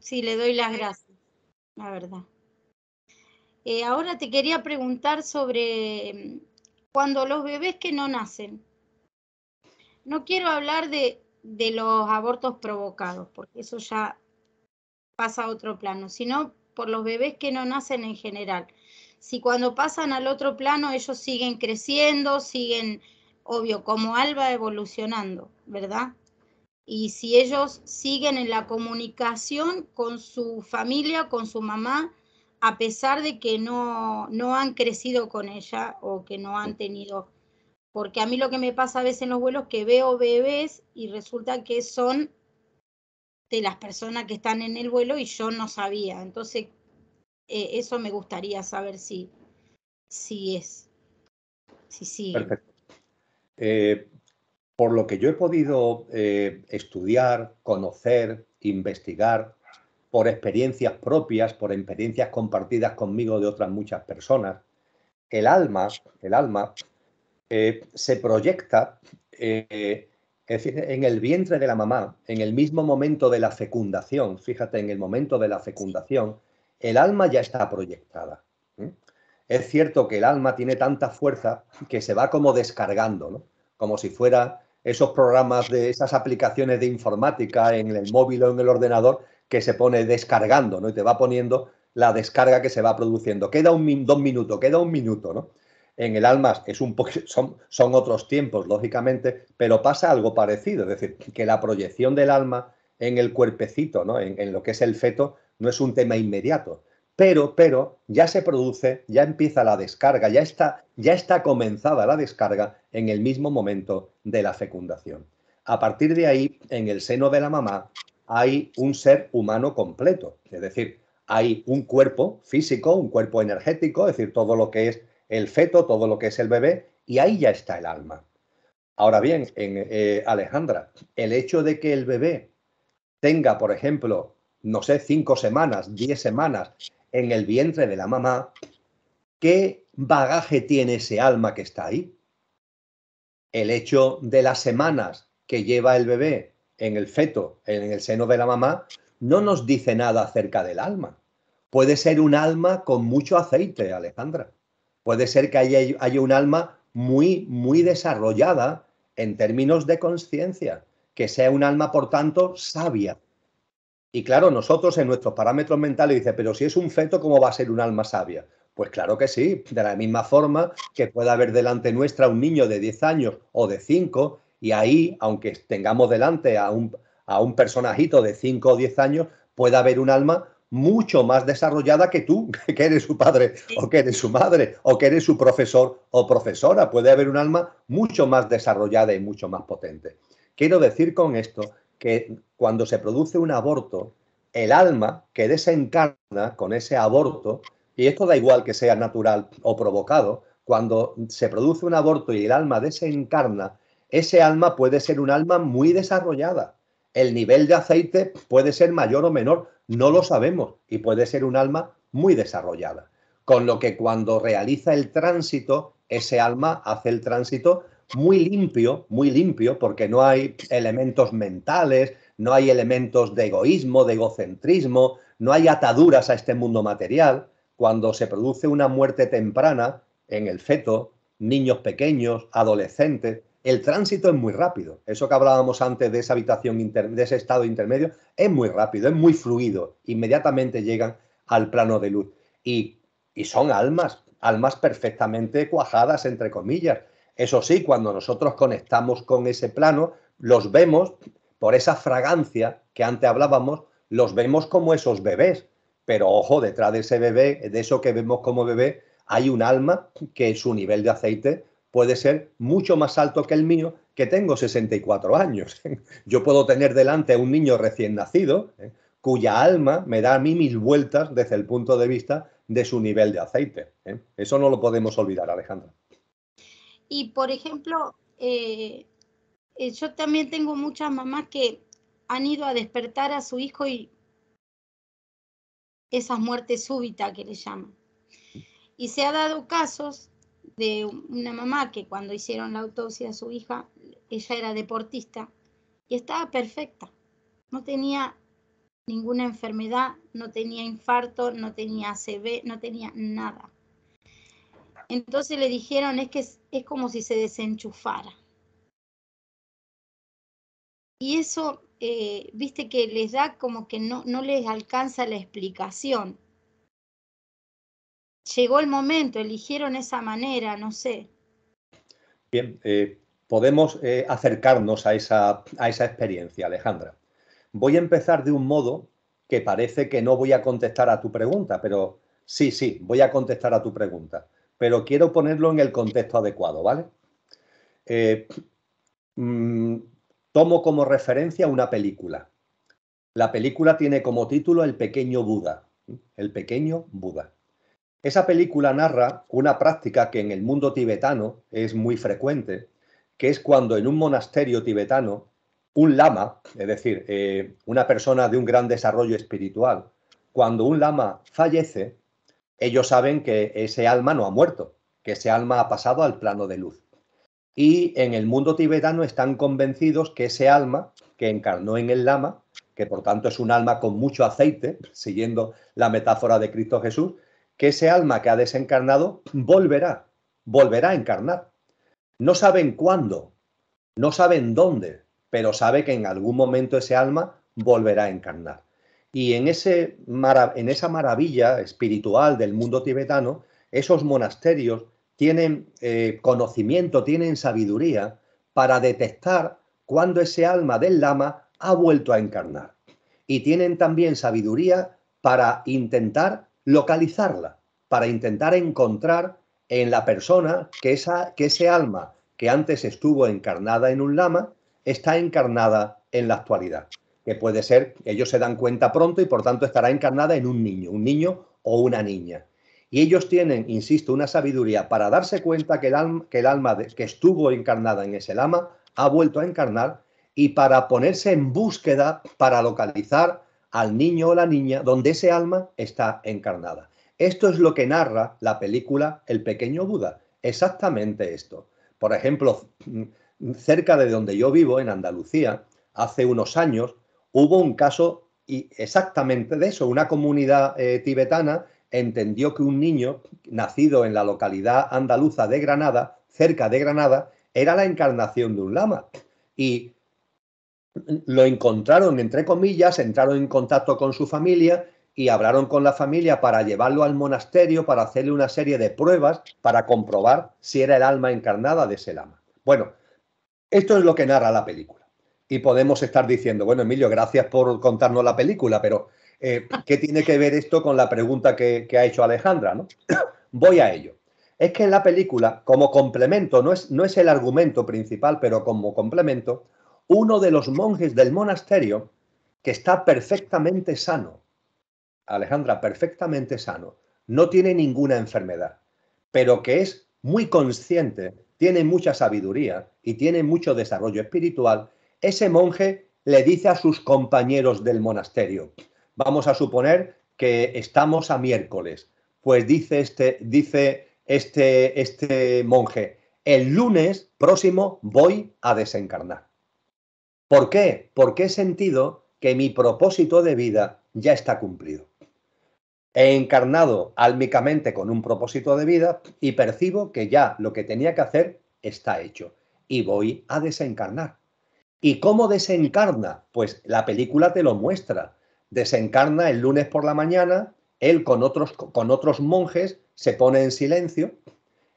Sí, le doy las gracias la verdad. Eh, ahora te quería preguntar sobre mm, cuando los bebés que no nacen. No quiero hablar de, de los abortos provocados, porque eso ya pasa a otro plano, sino por los bebés que no nacen en general. Si cuando pasan al otro plano ellos siguen creciendo, siguen, obvio, como Alba evolucionando, ¿verdad? y si ellos siguen en la comunicación con su familia, con su mamá, a pesar de que no, no han crecido con ella o que no han tenido. Porque a mí lo que me pasa a veces en los vuelos es que veo bebés y resulta que son de las personas que están en el vuelo y yo no sabía. Entonces, eh, eso me gustaría saber si, si es. Si sí Perfecto. Eh, por lo que yo he podido eh, estudiar, conocer, investigar, por experiencias propias, por experiencias compartidas conmigo de otras muchas personas, el alma, el alma eh, se proyecta eh, en el vientre de la mamá, en el mismo momento de la fecundación, fíjate, en el momento de la fecundación, el alma ya está proyectada. Es cierto que el alma tiene tanta fuerza que se va como descargando, como si fuera esos programas de esas aplicaciones de informática en el móvil o en el ordenador que se pone descargando, ¿no? Y te va poniendo la descarga que se va produciendo. Queda un dos minutos, queda un minuto, ¿no? En el alma es un son, son otros tiempos, lógicamente, pero pasa algo parecido, es decir, que la proyección del alma en el cuerpecito, ¿no? en lo que es el feto, no es un tema inmediato, pero, pero ya se produce, ya empieza la descarga, ya está, ya está comenzada la descarga en el mismo momento de la fecundación. A partir de ahí, en el seno de la mamá hay un ser humano completo, es decir, hay un cuerpo físico, un cuerpo energético, es decir, todo lo que es el feto, todo lo que es el bebé, y ahí ya está el alma. Ahora bien, en, eh, Alejandra, el hecho de que el bebé tenga, por ejemplo, no sé, cinco semanas, diez semanas, en el vientre de la mamá, ¿qué bagaje tiene ese alma que está ahí? El hecho de las semanas que lleva el bebé en el feto, en el seno de la mamá, no nos dice nada acerca del alma. Puede ser un alma con mucho aceite, Alejandra. Puede ser que haya, un alma muy, muy desarrollada en términos de conciencia, que sea un alma, por tanto, sabia, y claro, nosotros en nuestros parámetros mentales dice, pero si es un feto, ¿cómo va a ser un alma sabia? Pues claro que sí, de la misma forma que puede haber delante nuestra un niño de 10 años o de 5, y ahí, aunque tengamos delante a un, a un personajito de 5 o 10 años, puede haber un alma mucho más desarrollada que tú, que eres su padre o que eres su madre o que eres su profesor o profesora. Puede haber un alma mucho más desarrollada y mucho más potente. Quiero decir con esto que cuando se produce un aborto, el alma que desencarna con ese aborto, y esto da igual que sea natural o provocado, cuando se produce un aborto y el alma desencarna, ese alma puede ser un alma muy desarrollada. El nivel de aceite puede ser mayor o menor, no lo sabemos, y puede ser un alma muy desarrollada. Con lo que cuando realiza el tránsito, ese alma hace el tránsito muy limpio, muy limpio, porque no hay elementos mentales, no hay elementos de egoísmo, de egocentrismo, no hay ataduras a este mundo material. Cuando se produce una muerte temprana en el feto, niños pequeños, adolescentes, el tránsito es muy rápido. Eso que hablábamos antes de esa habitación, de ese estado intermedio, es muy rápido, es muy fluido. Inmediatamente llegan al plano de luz. y son almas, almas perfectamente cuajadas, entre comillas, eso sí, cuando nosotros conectamos con ese plano, los vemos por esa fragancia que antes hablábamos, los vemos como esos bebés. Pero ojo, detrás de ese bebé, de eso que vemos como bebé, hay un alma que su nivel de aceite puede ser mucho más alto que el mío, que tengo 64 años. Yo puedo tener delante a un niño recién nacido, ¿eh? cuya alma me da a mí mil vueltas desde el punto de vista de su nivel de aceite. ¿eh? Eso no lo podemos olvidar, Alejandra. Y por ejemplo, eh, eh, yo también tengo muchas mamás que han ido a despertar a su hijo y esas muertes súbitas que le llaman. Y se ha dado casos de una mamá que cuando hicieron la autopsia a su hija, ella era deportista y estaba perfecta. No tenía ninguna enfermedad, no tenía infarto, no tenía CV, no tenía nada. Entonces le dijeron, es que es, como si se desenchufara. Y eso, eh, viste que les da como que no, les alcanza la explicación. Llegó el momento, eligieron esa manera, no sé. Bien, eh, podemos eh, acercarnos a esa, a esa experiencia, Alejandra. Voy a empezar de un modo que parece que no voy a contestar a tu pregunta, pero sí, sí, voy a contestar a tu pregunta pero quiero ponerlo en el contexto adecuado, ¿vale? Eh, mm, tomo como referencia una película. La película tiene como título El pequeño Buda. El pequeño Buda. Esa película narra una práctica que en el mundo tibetano es muy frecuente, que es cuando en un monasterio tibetano un lama, es decir, eh, una persona de un gran desarrollo espiritual, cuando un lama fallece, ellos saben que ese alma no ha muerto, que ese alma ha pasado al plano de luz. Y en el mundo tibetano están convencidos que ese alma que encarnó en el lama, que por tanto es un alma con mucho aceite, siguiendo la metáfora de Cristo Jesús, que ese alma que ha desencarnado volverá, volverá a encarnar. No saben cuándo, no saben dónde, pero sabe que en algún momento ese alma volverá a encarnar. Y en, esa maravilla espiritual del mundo tibetano, esos monasterios tienen eh, conocimiento, tienen sabiduría para detectar cuando ese alma del lama ha vuelto a encarnar. Y tienen también sabiduría para intentar localizarla, para intentar encontrar en la persona que, esa, que ese alma que antes estuvo encarnada en un lama está encarnada en la actualidad que puede ser, ellos se dan cuenta pronto y por tanto estará encarnada en un niño, un niño o una niña. Y ellos tienen, insisto, una sabiduría para darse cuenta que el alma, que, el alma que estuvo encarnada en ese lama ha vuelto a encarnar y para ponerse en búsqueda para localizar al niño o la niña donde ese alma está encarnada. Esto es lo que narra la película El pequeño Buda, exactamente esto. Por ejemplo, mm, cerca de donde yo vivo, en Andalucía, hace unos años Hubo un caso y exactamente de eso. Una comunidad eh, tibetana entendió que un niño nacido en la localidad andaluza de Granada, cerca de Granada, era la encarnación de un lama. Y lo encontraron, entre comillas, entraron en contacto con su familia y hablaron con la familia para llevarlo al monasterio, para hacerle una serie de pruebas, para comprobar si era el alma encarnada de ese lama. Bueno, esto es lo que narra la película y podemos estar diciendo, bueno, Emilio, gracias por contarnos la película, pero eh, ¿qué tiene que ver esto con la pregunta que, que ha hecho Alejandra? ¿no? Voy a ello. Es que en la película, como complemento, no es, no es el argumento principal, pero como complemento, uno de los monjes del monasterio que está perfectamente sano, Alejandra, perfectamente sano, no tiene ninguna enfermedad, pero que es muy consciente, tiene mucha sabiduría y tiene mucho desarrollo espiritual ese monje le dice a sus compañeros del monasterio, vamos a suponer que estamos a miércoles, pues dice este, dice este, este monje, el lunes próximo voy a desencarnar. ¿Por qué? Porque he sentido que mi propósito de vida ya está cumplido. He encarnado álmicamente con un propósito de vida y percibo que ya lo que tenía que hacer está hecho y voy a desencarnar. ¿Y cómo desencarna? Pues la película te lo muestra. Desencarna el lunes por la mañana, él con otros, con otros monjes se pone en silencio,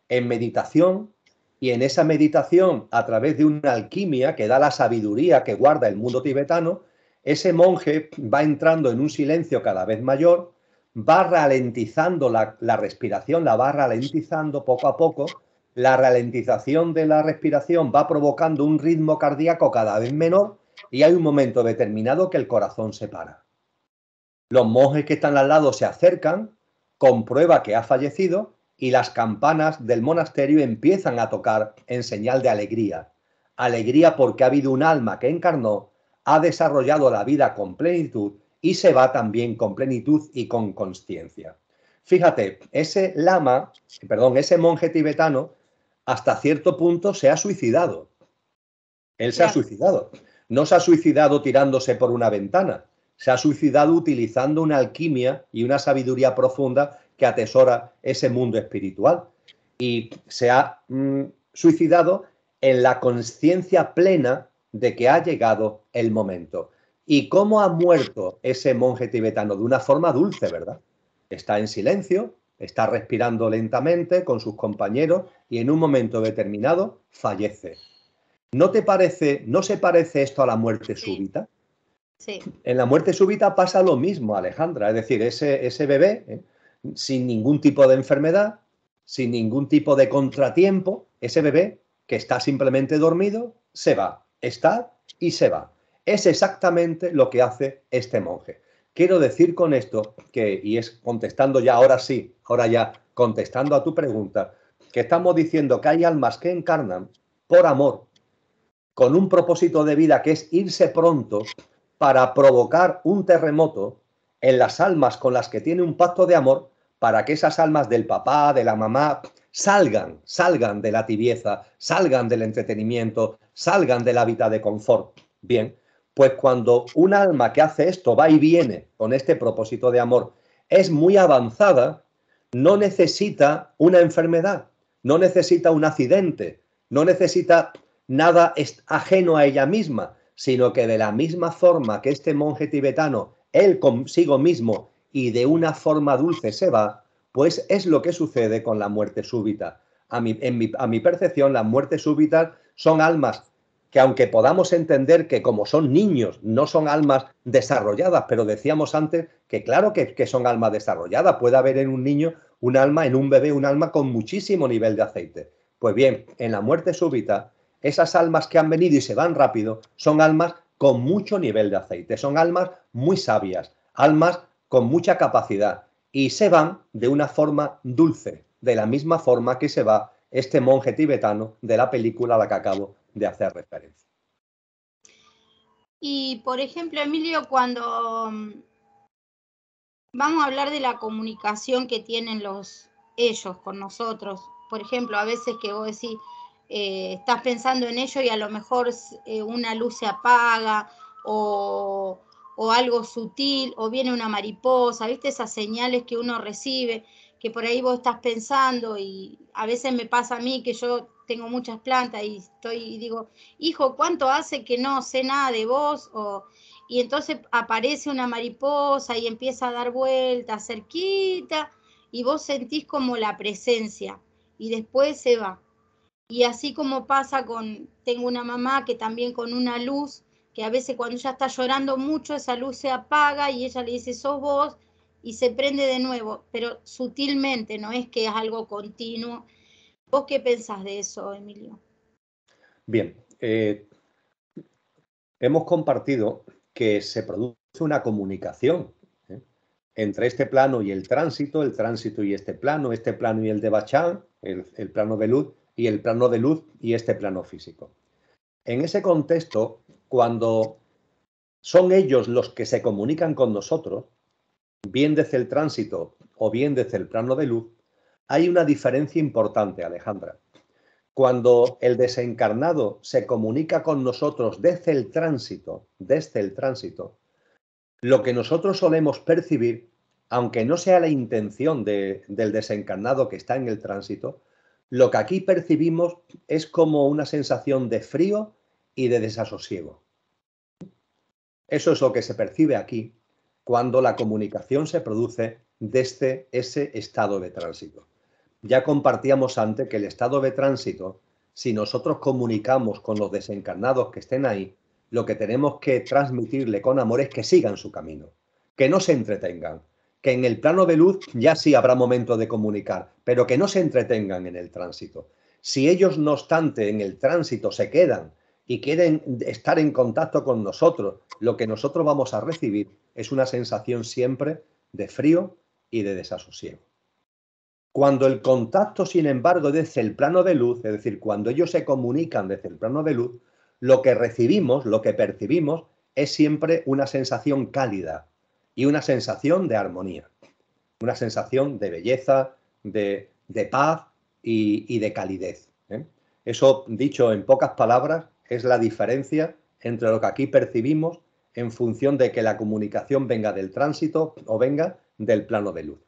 en meditación, y en esa meditación, a través de una alquimia que da la sabiduría que guarda el mundo tibetano, ese monje va entrando en un silencio cada vez mayor, va ralentizando la, la respiración, la va ralentizando poco a poco, la ralentización de la respiración va provocando un ritmo cardíaco cada vez menor y hay un momento determinado que el corazón se para. Los monjes que están al lado se acercan, comprueba que ha fallecido y las campanas del monasterio empiezan a tocar en señal de alegría. Alegría porque ha habido un alma que encarnó, ha desarrollado la vida con plenitud y se va también con plenitud y con conciencia. Fíjate, ese lama, perdón, ese monje tibetano hasta cierto punto se ha suicidado. Él se ha suicidado. No se ha suicidado tirándose por una ventana, se ha suicidado utilizando una alquimia y una sabiduría profunda que atesora ese mundo espiritual. Y se ha mm, suicidado en la conciencia plena de que ha llegado el momento. ¿Y cómo ha muerto ese monje tibetano? De una forma dulce, ¿verdad? Está en silencio, Está respirando lentamente con sus compañeros y en un momento determinado fallece. ¿No te parece, no se parece esto a la muerte súbita? Sí. En la muerte súbita pasa lo mismo, Alejandra. Es decir, ese, ese bebé, ¿eh? sin ningún tipo de enfermedad, sin ningún tipo de contratiempo, ese bebé que está simplemente dormido, se va, está y se va. Es exactamente lo que hace este monje. Quiero decir con esto que, y es contestando ya ahora sí ahora ya contestando a tu pregunta, que estamos diciendo que hay almas que encarnan por amor, con un propósito de vida que es irse pronto para provocar un terremoto en las almas con las que tiene un pacto de amor, para que esas almas del papá, de la mamá, salgan, salgan de la tibieza, salgan del entretenimiento, salgan del hábitat de confort. Bien, pues cuando un alma que hace esto va y viene con este propósito de amor es muy avanzada, no necesita una enfermedad, no necesita un accidente, no necesita nada ajeno a ella misma, sino que de la misma forma que este monje tibetano, él consigo mismo y de una forma dulce se va, pues es lo que sucede con la muerte súbita. A mi, percepción, las muertes súbitas son almas que aunque podamos entender que como son niños, no son almas desarrolladas, pero decíamos antes que claro que, son almas desarrolladas, puede haber en un niño un alma, en un bebé un alma con muchísimo nivel de aceite. Pues bien, en la muerte súbita, esas almas que han venido y se van rápido son almas con mucho nivel de aceite, son almas muy sabias, almas con mucha capacidad y se van de una forma dulce, de la misma forma que se va este monje tibetano de la película la que acabo de hacer referencia. Y, por ejemplo, Emilio, cuando mm, vamos a hablar de la comunicación que tienen los, ellos con nosotros, por ejemplo, a veces que vos decís, eh, estás pensando en ello y a lo mejor eh, una luz se apaga o, o, algo sutil o viene una mariposa, ¿viste? Esas señales que uno recibe, que por ahí vos estás pensando y a veces me pasa a mí que yo tengo muchas plantas y estoy digo, hijo, ¿cuánto hace que no sé nada de vos? O, y entonces aparece una mariposa y empieza a dar vueltas cerquita y vos sentís como la presencia y después se va. Y así como pasa con, tengo una mamá que también con una luz, que a veces cuando ella está llorando mucho, esa luz se apaga y ella le dice, sos vos, y se prende de nuevo, pero sutilmente, no es que es algo continuo ¿Vos qué pensás de eso, Emilio? Bien, eh, hemos compartido que se produce una comunicación ¿eh? entre este plano y el tránsito, el tránsito y este plano, este plano y el de Bachán, el plano de luz y el plano de luz y este plano físico. En ese contexto, cuando son ellos los que se comunican con nosotros, bien desde el tránsito o bien desde el plano de luz, hay una diferencia importante, Alejandra. Cuando el desencarnado se comunica con nosotros desde el tránsito, desde el tránsito, lo que nosotros solemos percibir, aunque no sea la intención del desencarnado que está en el tránsito, lo que aquí percibimos es como una sensación de frío y de desasosiego. Eso es lo que se percibe aquí cuando la comunicación se produce desde ese estado de tránsito ya compartíamos antes que el estado de tránsito, si nosotros comunicamos con los desencarnados que estén ahí, lo que tenemos que transmitirle con amor es que sigan su camino, que no se entretengan, que en el plano de luz ya sí habrá momento de comunicar, pero que no se entretengan en el tránsito. Si ellos, no obstante, en el tránsito se quedan y quieren estar en contacto con nosotros, lo que nosotros vamos a recibir es una sensación siempre de frío y de desasosiego. Cuando el contacto, sin embargo, desde el plano de luz, es decir, cuando ellos se comunican desde el plano de luz, lo que recibimos, lo que percibimos, es siempre una sensación cálida y una sensación de armonía, una sensación de belleza, de, paz y, de calidez. ¿eh? Eso, dicho en pocas palabras, es la diferencia entre lo que aquí percibimos en función de que la comunicación venga del tránsito o venga del plano de luz.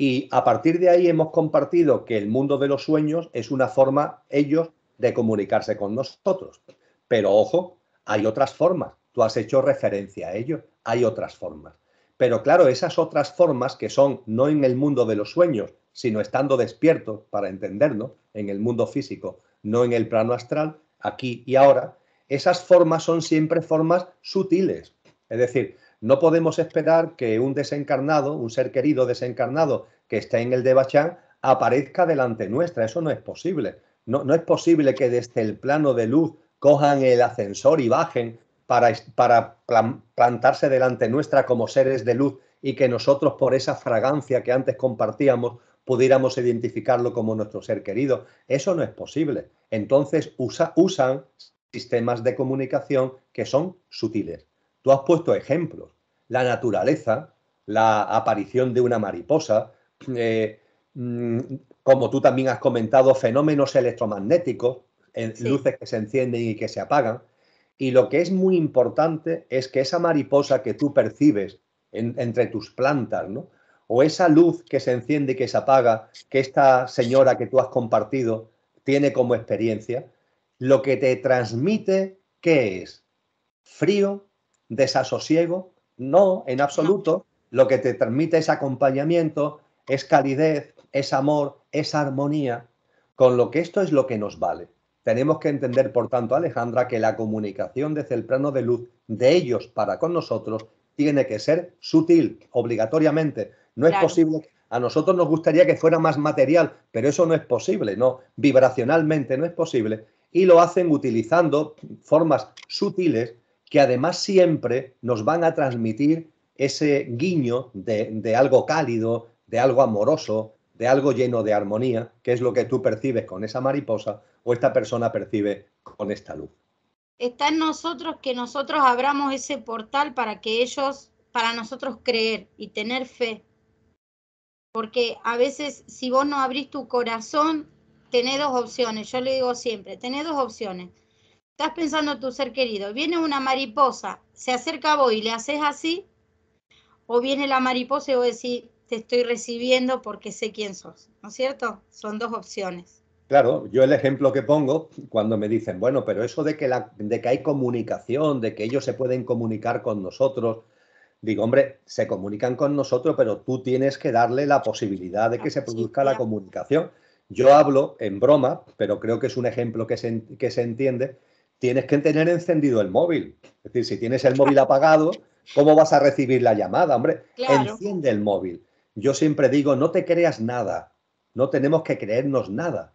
Y a partir de ahí hemos compartido que el mundo de los sueños es una forma, ellos, de comunicarse con nosotros. Pero ojo, hay otras formas. Tú has hecho referencia a ello. Hay otras formas. Pero claro, esas otras formas que son no en el mundo de los sueños, sino estando despiertos, para entendernos, en el mundo físico, no en el plano astral, aquí y ahora, esas formas son siempre formas sutiles. Es decir, no podemos esperar que un desencarnado, un ser querido desencarnado que está en el Devachan, aparezca delante nuestra. Eso no es posible. No, es posible que desde el plano de luz cojan el ascensor y bajen para, plantarse delante nuestra como seres de luz y que nosotros por esa fragancia que antes compartíamos pudiéramos identificarlo como nuestro ser querido. Eso no es posible. Entonces usan sistemas de comunicación que son sutiles has puesto ejemplos. La naturaleza, la aparición de una mariposa, eh, mm, como tú también has comentado, fenómenos electromagnéticos, luces que se encienden y que se apagan. Y lo que es muy importante es que esa mariposa que tú percibes entre tus plantas, o esa luz que se enciende y que se apaga, que esta señora que tú has compartido tiene como experiencia, lo que te transmite, ¿qué es? Frío, desasosiego, no, en absoluto. Lo que te transmite es acompañamiento, es calidez, es amor, es armonía, con lo que esto es lo que nos vale. Tenemos que entender, por tanto, Alejandra, que la comunicación desde el plano de luz de ellos para con nosotros tiene que ser sutil, obligatoriamente. No es posible. A nosotros nos gustaría que fuera más material, pero eso no es posible, no, vibracionalmente no es posible. Y lo hacen utilizando formas sutiles que además siempre nos van a transmitir ese guiño de, algo cálido, de algo amoroso, de algo lleno de armonía, que es lo que tú percibes con esa mariposa o esta persona percibe con esta luz. Está en nosotros que nosotros abramos ese portal para que ellos, para nosotros creer y tener fe. Porque a veces si vos no abrís tu corazón, tenés dos opciones. Yo le digo siempre, tenés dos opciones estás pensando en tu ser querido, viene una mariposa, se acerca a vos y le haces así, o viene la mariposa y vos decís, te estoy recibiendo porque sé quién sos, ¿no es cierto? Son dos opciones. Claro, yo el ejemplo que pongo cuando me dicen, bueno, pero eso de que, la, de que hay comunicación, de que ellos se pueden comunicar con nosotros, digo, hombre, se comunican con nosotros, pero tú tienes que darle la posibilidad de que se produzca la comunicación. Yo hablo en broma, pero creo que es un ejemplo que que se entiende, tienes que tener encendido el móvil. Es decir, si tienes el móvil apagado, ¿cómo vas a recibir la llamada? Hombre, enciende el móvil. Yo siempre digo, no te creas nada, no tenemos que creernos nada.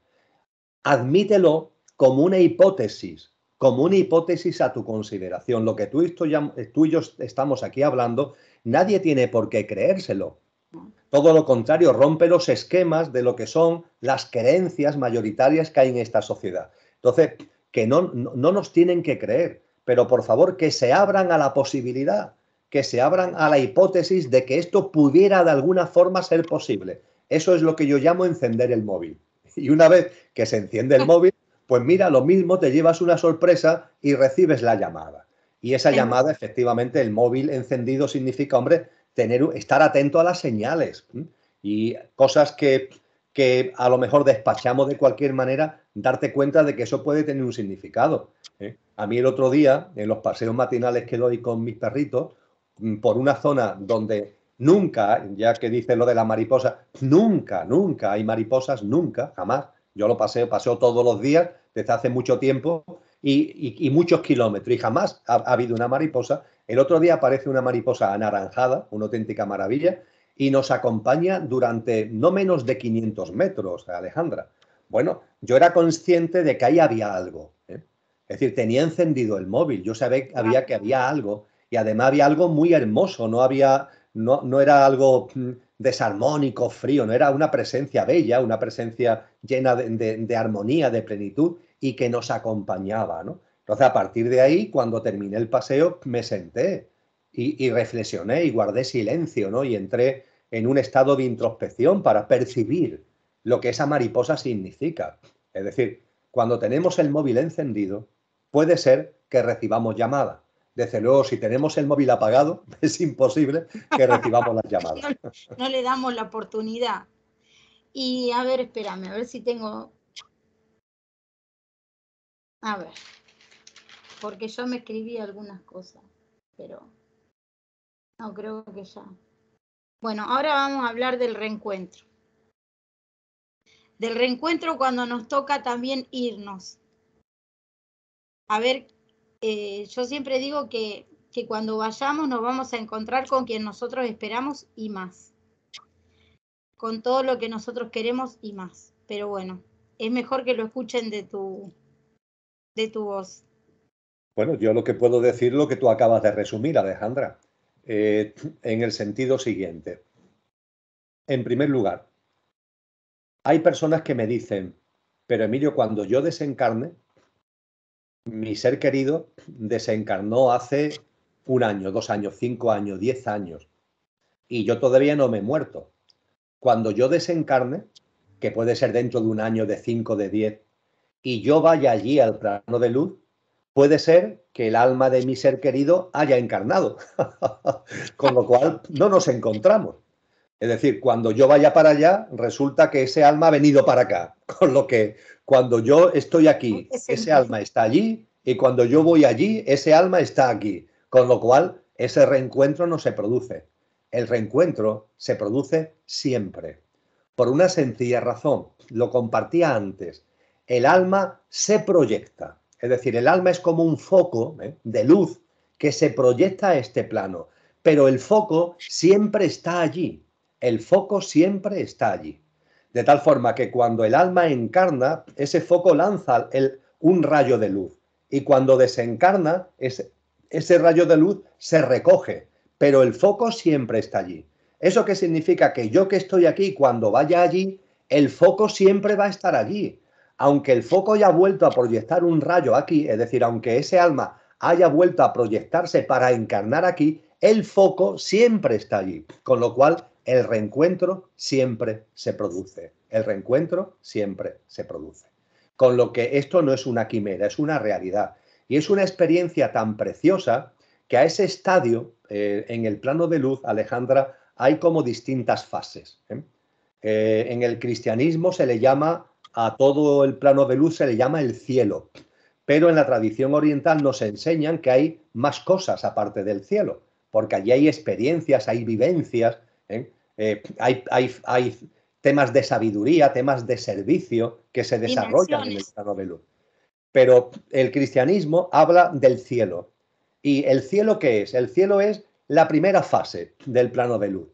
Admítelo como una hipótesis, como una hipótesis a tu consideración. Lo que tú y, tú y yo estamos aquí hablando, nadie tiene por qué creérselo. Todo lo contrario, rompe los esquemas de lo que son las creencias mayoritarias que hay en esta sociedad. Entonces, que no, nos tienen que creer, pero por favor que se abran a la posibilidad, que se abran a la hipótesis de que esto pudiera de alguna forma ser posible. Eso es lo que yo llamo encender el móvil. Y una vez que se enciende el ah. móvil, pues mira, lo mismo te llevas una sorpresa y recibes la llamada. Y esa em. llamada, efectivamente, el móvil encendido significa, hombre, tener, estar atento a las señales y cosas que que a lo mejor despachamos de cualquier manera, darte cuenta de que eso puede tener un significado. ¿eh? A mí el otro día, en los paseos matinales que doy con mis perritos, mm, por una zona donde nunca, ya que dice lo de la mariposa, nunca, nunca hay mariposas, nunca, jamás. Yo lo paseo, paseo todos los días desde hace mucho tiempo y, y, muchos kilómetros y jamás ha habido una mariposa. El otro día aparece una mariposa anaranjada, una auténtica maravilla, y nos acompaña durante no menos de 500 metros, Alejandra. Bueno, yo era consciente de que ahí había algo. ¿eh? Es decir, tenía encendido el móvil, yo sabía que había, que algo y además había algo muy hermoso, no, había, no, era algo mm, desarmónico, frío, no era una presencia bella, una presencia llena de, armonía, de plenitud y que nos acompañaba. Entonces, a partir de ahí, cuando terminé el paseo, me senté y, reflexioné y guardé silencio, ¿no? Y entré en un estado de introspección para percibir lo que esa mariposa significa. Es decir, cuando tenemos el móvil encendido, puede ser que recibamos llamadas. Desde luego, si tenemos el móvil apagado, es imposible que recibamos las llamadas. no, le damos la oportunidad. Y a ver, espérame, a ver si tengo... A ver, porque yo me escribí algunas cosas, pero... No, creo que ya. Bueno, ahora vamos a hablar del reencuentro. Del reencuentro cuando nos toca también irnos. A ver, eh, yo siempre digo que, cuando vayamos nos vamos a encontrar con quien nosotros esperamos y más. Con todo lo que nosotros queremos y más. Pero bueno, es mejor que lo escuchen de tu, de tu voz. Bueno, yo lo que puedo decir lo que tú acabas de resumir, Alejandra. Eh, en el sentido siguiente. En primer lugar, hay personas que me dicen, pero Emilio, cuando yo desencarne, mi ser querido desencarnó hace un año, dos años, cinco años, diez años, y yo todavía no me he muerto. Cuando yo desencarne, que puede ser dentro de un año, de cinco, de diez, y yo vaya allí al plano de luz, puede ser que el alma de mi ser querido haya encarnado, con lo cual no nos encontramos. Es decir, cuando yo vaya para allá, resulta que ese alma ha venido para acá, con lo que cuando yo estoy aquí, ese alma está allí, y cuando yo voy allí, ese alma está aquí, con lo cual ese reencuentro no se produce. El reencuentro se produce siempre, por una sencilla razón, lo compartía antes, el alma se proyecta es decir, el alma es como un foco ¿eh? de luz que se proyecta a este plano, pero el foco siempre está allí. El foco siempre está allí. De tal forma que cuando el alma encarna, ese foco lanza el, un rayo de luz. Y cuando desencarna, ese, ese rayo de luz se recoge, pero el foco siempre está allí. ¿Eso qué significa? Que yo que estoy aquí, cuando vaya allí, el foco siempre va a estar allí aunque el foco haya vuelto a proyectar un rayo aquí, es decir, aunque ese alma haya vuelto a proyectarse para encarnar aquí, el foco siempre está allí, con lo cual el reencuentro siempre se produce. El reencuentro siempre se produce. Con lo que esto no es una quimera, es una realidad. Y es una experiencia tan preciosa que a ese estadio, eh, en el plano de luz, Alejandra, hay como distintas fases. ¿eh? Eh, en el cristianismo se le llama a todo el plano de luz se le llama el cielo, pero en la tradición oriental nos enseñan que hay más cosas aparte del cielo, porque allí hay experiencias, hay vivencias, ¿eh? Eh, hay, hay, temas de sabiduría, temas de servicio que se desarrollan en el plano de luz. Pero el cristianismo habla del cielo. ¿Y el cielo qué es? El cielo es la primera fase del plano de luz.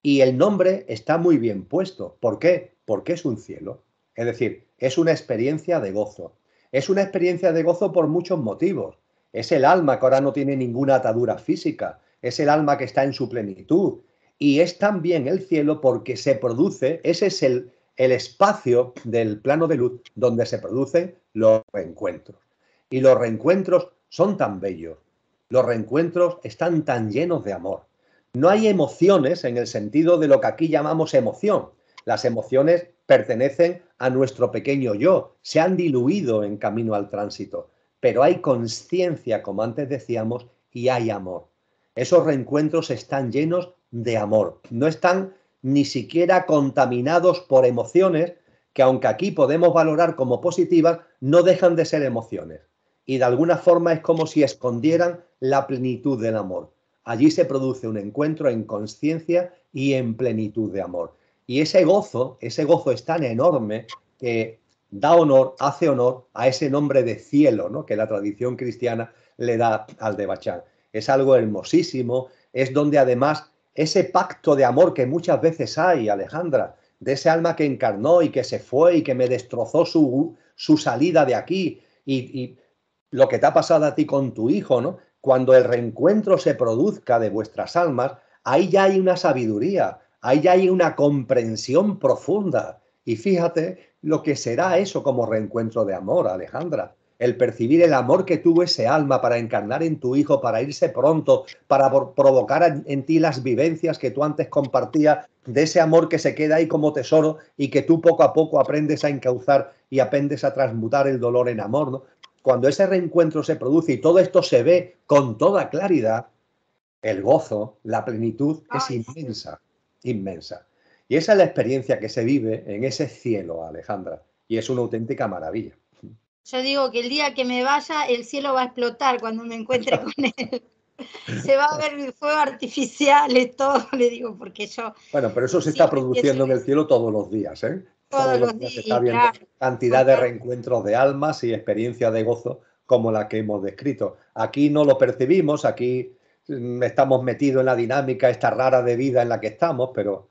Y el nombre está muy bien puesto. ¿Por qué? Porque es un cielo. Es decir, es una experiencia de gozo. Es una experiencia de gozo por muchos motivos. Es el alma que ahora no tiene ninguna atadura física. Es el alma que está en su plenitud. Y es también el cielo porque se produce, ese es el, el espacio del plano de luz donde se producen los reencuentros. Y los reencuentros son tan bellos. Los reencuentros están tan llenos de amor. No hay emociones en el sentido de lo que aquí llamamos emoción. Las emociones pertenecen a nuestro pequeño yo, se han diluido en camino al tránsito, pero hay conciencia, como antes decíamos, y hay amor. Esos reencuentros están llenos de amor, no están ni siquiera contaminados por emociones que aunque aquí podemos valorar como positivas, no dejan de ser emociones. Y de alguna forma es como si escondieran la plenitud del amor. Allí se produce un encuentro en conciencia y en plenitud de amor. Y ese gozo, ese gozo es tan enorme que da honor, hace honor a ese nombre de cielo ¿no? que la tradición cristiana le da al de Bachán. Es algo hermosísimo, es donde además ese pacto de amor que muchas veces hay, Alejandra, de ese alma que encarnó y que se fue y que me destrozó su, su salida de aquí y, y, lo que te ha pasado a ti con tu hijo, ¿no? Cuando el reencuentro se produzca de vuestras almas, ahí ya hay una sabiduría, Ahí hay una comprensión profunda. Y fíjate lo que será eso como reencuentro de amor, Alejandra. El percibir el amor que tuvo ese alma para encarnar en tu hijo, para irse pronto, para provocar en ti las vivencias que tú antes compartías, de ese amor que se queda ahí como tesoro y que tú poco a poco aprendes a encauzar y aprendes a transmutar el dolor en amor. ¿no? Cuando ese reencuentro se produce y todo esto se ve con toda claridad, el gozo, la plenitud es inmensa inmensa. Y esa es la experiencia que se vive en ese cielo, Alejandra, y es una auténtica maravilla. Yo digo que el día que me vaya, el cielo va a explotar cuando me encuentre con él. se va a ver fuego artificiales, todo, le digo, porque yo... Bueno, pero eso se está produciendo en el cielo todos los días, ¿eh? Todos, los días, está viendo cantidad de reencuentros de almas y experiencia de gozo como la que hemos descrito. Aquí no lo percibimos, aquí Mm, estamos metidos en la dinámica esta rara de vida en la que estamos, pero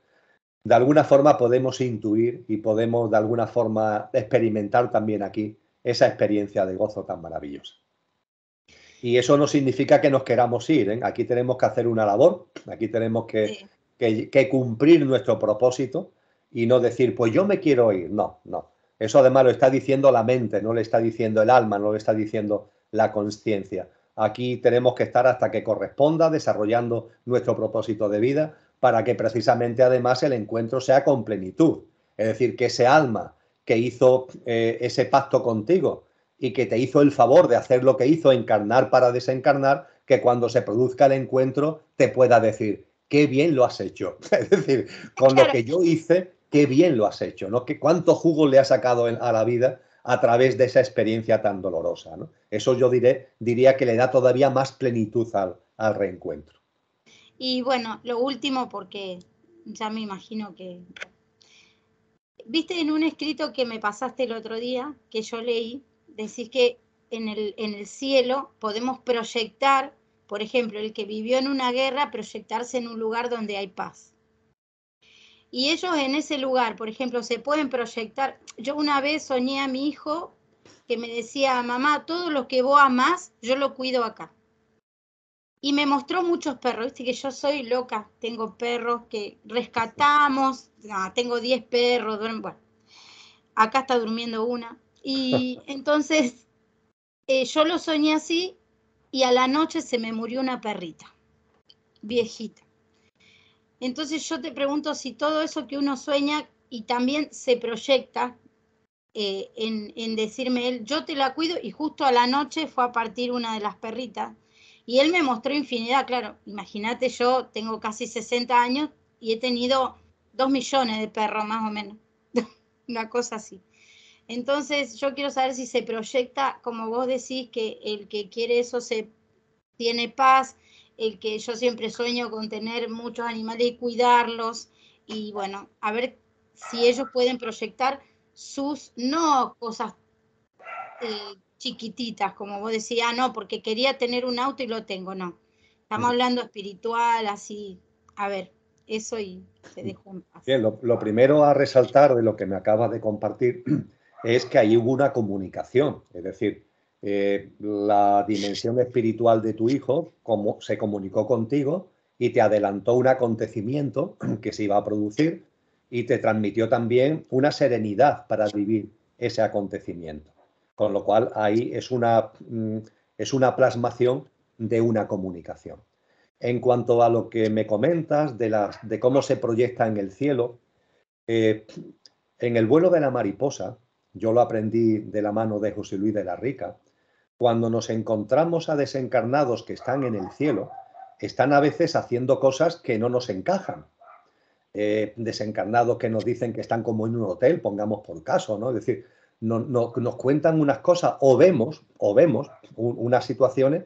de alguna forma podemos intuir y podemos de alguna forma experimentar también aquí esa experiencia de gozo tan maravillosa. Y eso no significa que nos queramos ir, ¿eh? aquí tenemos que hacer una labor, aquí tenemos que, que cumplir nuestro propósito y no decir, pues yo me quiero ir, no, no. Eso además lo está diciendo la mente, no le está diciendo el alma, no le está diciendo la conciencia Aquí tenemos que estar hasta que corresponda desarrollando nuestro propósito de vida para que precisamente además el encuentro sea con plenitud. Es decir, que ese alma que hizo eh, ese pacto contigo y que te hizo el favor de hacer lo que hizo, encarnar para desencarnar, que cuando se produzca el encuentro te pueda decir, qué bien lo has hecho. Es decir, con lo que yo hice, qué bien lo has hecho, ¿no? que ¿Cuánto jugo le has sacado a la vida a través de esa experiencia tan dolorosa. Eso yo diré, diría que le da todavía más plenitud al, reencuentro. Y bueno, lo último, porque ya me imagino que... Viste en un escrito que me pasaste el otro día, que yo leí, decís que en el cielo podemos proyectar, por ejemplo, el que vivió en una guerra, proyectarse en un lugar donde hay paz. Y ellos en ese lugar, por ejemplo, se pueden proyectar. Yo una vez soñé a mi hijo que me decía, mamá, todo lo que vos más yo lo cuido acá. Y me mostró muchos perros, viste que yo soy loca, tengo perros que rescatamos, ah, tengo 10 perros, bueno, acá está durmiendo una. Y entonces eh, yo lo soñé así y a la noche se me murió una perrita, viejita. Entonces yo te pregunto si todo eso que uno sueña y también se proyecta eh, en, en, decirme él, yo te la cuido y justo a la noche fue a partir una de las perritas. Y él me mostró infinidad, claro, imagínate, yo tengo casi 60 años y he tenido dos millones de perros más o menos, una cosa así. Entonces yo quiero saber si se proyecta, como vos decís, que el que quiere eso se tiene paz, el que yo siempre sueño con tener muchos animales y cuidarlos y bueno, a ver si ellos pueden proyectar sus, no cosas eh, chiquititas, como vos decías, ah, no, porque quería tener un auto y lo tengo, no. Estamos mm. hablando espiritual, así, a ver, eso y se mm. paso. Bien, lo, lo primero a resaltar de lo que me acabas de compartir es que hay hubo una comunicación, es decir, eh, la dimensión espiritual de tu hijo como, se comunicó contigo y te adelantó un acontecimiento que se iba a producir y te transmitió también una serenidad para vivir ese acontecimiento. Con lo cual ahí es una, mm, es una plasmación de una comunicación. En cuanto a lo que me comentas de, las, de cómo se proyecta en el cielo, eh, en el vuelo de la mariposa, yo lo aprendí de la mano de José Luis de la Rica, cuando nos encontramos a desencarnados que están en el cielo, están a veces haciendo cosas que no nos encajan. Eh, desencarnados que nos dicen que están como en un hotel, pongamos por caso, ¿no? Es decir, nos cuentan unas cosas o vemos, o vemos unas situaciones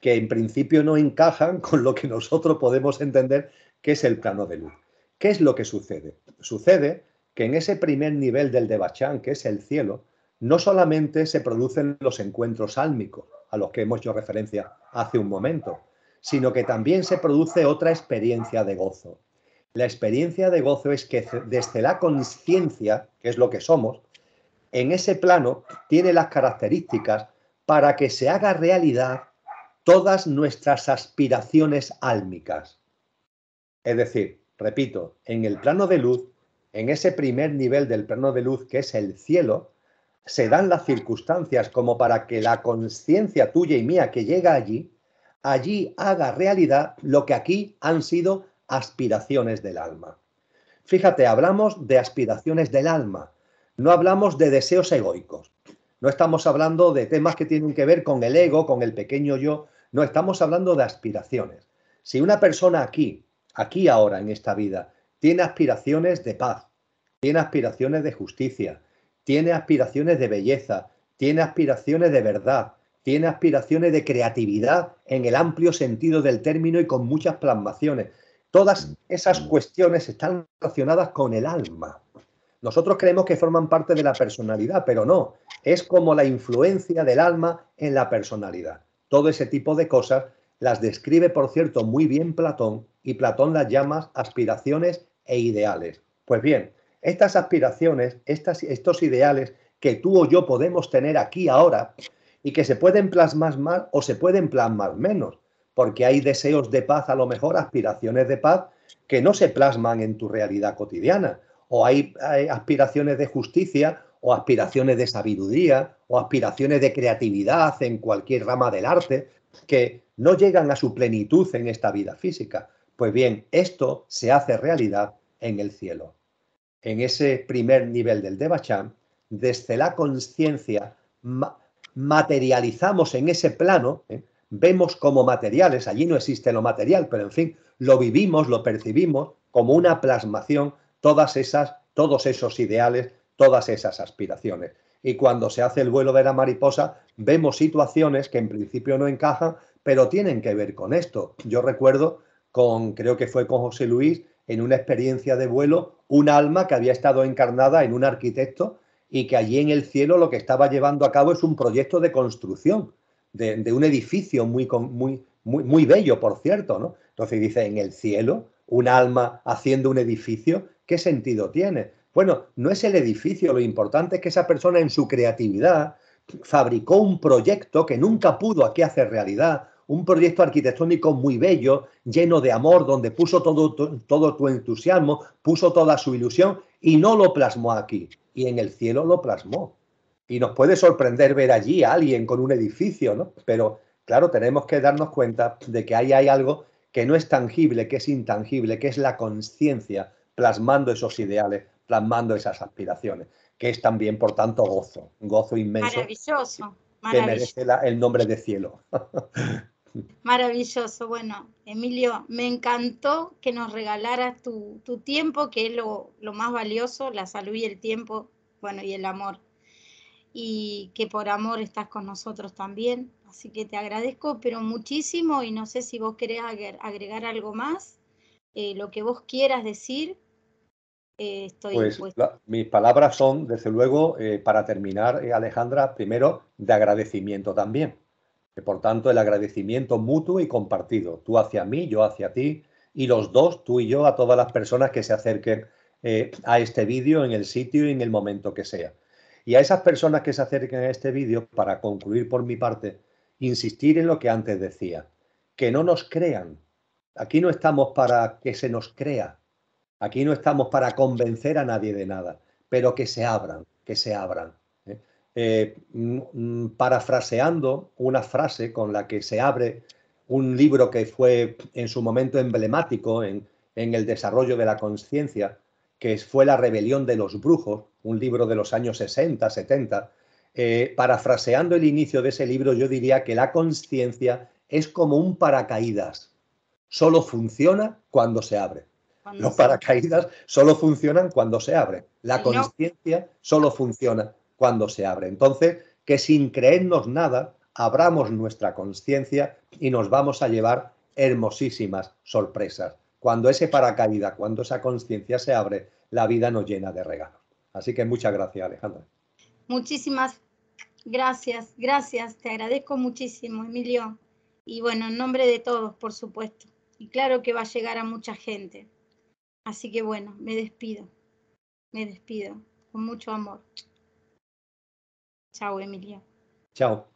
que en principio no encajan con lo que nosotros podemos entender que es el plano de luz. ¿Qué es lo que sucede? Sucede que en ese primer nivel del Debachán, que es el cielo, no solamente se producen los encuentros álmicos, a los que hemos hecho referencia hace un momento, sino que también se produce otra experiencia de gozo. La experiencia de gozo es que desde la conciencia, que es lo que somos, en ese plano tiene las características para que se haga realidad todas nuestras aspiraciones álmicas. Es decir, repito, en el plano de luz, en ese primer nivel del plano de luz que es el cielo, se dan las circunstancias como para que la conciencia tuya y mía que llega allí, allí haga realidad lo que aquí han sido aspiraciones del alma. Fíjate, hablamos de aspiraciones del alma, no hablamos de deseos egoicos, no estamos hablando de temas que tienen que ver con el ego, con el pequeño yo, no estamos hablando de aspiraciones. Si una persona aquí, aquí ahora en esta vida, tiene aspiraciones de paz, tiene aspiraciones de justicia, tiene aspiraciones de belleza, tiene aspiraciones de verdad, tiene aspiraciones de creatividad en el amplio sentido del término y con muchas plasmaciones. Todas mm. esas mm. cuestiones están relacionadas con el alma. Nosotros creemos que forman parte de la personalidad, pero no, es como la influencia del alma en la personalidad. Todo ese tipo de cosas las describe, por cierto, muy bien Platón y Platón las llama aspiraciones e ideales. Pues bien, estas aspiraciones, estos ideales que tú o yo podemos tener aquí ahora y que se pueden plasmar más o se pueden plasmar menos, porque hay deseos de paz, a lo mejor aspiraciones de paz que no se plasman en tu realidad cotidiana, o hay, hay aspiraciones de justicia o aspiraciones de sabiduría o aspiraciones de creatividad en cualquier rama del arte que no llegan a su plenitud en esta vida física. Pues bien, esto se hace realidad en el cielo en ese primer nivel del Devachan, desde la conciencia materializamos en ese plano, ¿eh? vemos como materiales, allí no existe lo material, pero en fin, lo vivimos, lo percibimos como una plasmación, todas esas, todos esos ideales, todas esas aspiraciones. Y cuando se hace el vuelo de la mariposa, vemos situaciones que en principio no encajan, pero tienen que ver con esto. Yo recuerdo con, creo que fue con José Luis, en una experiencia de vuelo un alma que había estado encarnada en un arquitecto y que allí en el cielo lo que estaba llevando a cabo es un proyecto de construcción de, un edificio muy, muy, muy, muy bello, por cierto, Entonces dice, en el cielo, un alma haciendo un edificio, ¿qué sentido tiene? Bueno, no es el edificio, lo importante es que esa persona en su creatividad fabricó un proyecto que nunca pudo aquí hacer realidad, un proyecto arquitectónico muy bello, lleno de amor, donde puso todo, todo tu entusiasmo, puso toda su ilusión y no lo plasmó aquí. Y en el cielo lo plasmó. Y nos puede sorprender ver allí a alguien con un edificio, ¿no? Pero claro, tenemos que darnos cuenta de que ahí hay algo que no es tangible, que es intangible, que es la conciencia plasmando esos ideales, plasmando esas aspiraciones, que es también, por tanto, gozo, gozo inmenso. Maravilloso. Que merece el nombre de cielo. Maravilloso. Bueno, Emilio, me encantó que nos regalaras tu, tu tiempo, que es lo, más valioso, la salud y el tiempo, bueno, y el amor. Y que por amor estás con nosotros también. Así que te agradezco, pero muchísimo, y no sé si vos querés agregar algo más, eh, lo que vos quieras decir. Eh, estoy pues, mis palabras son, desde luego, eh, para terminar, Alejandra, primero de agradecimiento también por tanto, el agradecimiento mutuo y compartido, tú hacia mí, yo hacia ti, y los dos, tú y yo, a todas las personas que se acerquen eh, a este vídeo en el sitio y en el momento que sea. Y a esas personas que se acerquen a este vídeo, para concluir por mi parte, insistir en lo que antes decía, que no nos crean. Aquí no estamos para que se nos crea, aquí no estamos para convencer a nadie de nada, pero que se abran, que se abran. Eh, parafraseando una frase con la que se abre un libro que fue en su momento emblemático en, el desarrollo de la conciencia, que fue La rebelión de los brujos, un libro de los años 60, 70. Eh, parafraseando el inicio de ese libro, yo diría que la conciencia es como un paracaídas. Solo funciona cuando se abre. Los paracaídas solo funcionan cuando se abre. La conciencia solo funciona cuando se abre. Entonces, que sin creernos nada, abramos nuestra conciencia y nos vamos a llevar hermosísimas sorpresas. Cuando ese paracaídas, cuando esa conciencia se abre, la vida nos llena de regalos. Así que muchas gracias, Alejandra. Muchísimas gracias, gracias, te agradezco muchísimo, Emilio. Y bueno, en nombre de todos, por supuesto. Y claro que va a llegar a mucha gente. Así que bueno, me despido, me despido, con mucho amor. Ciao Emilia. Ciao.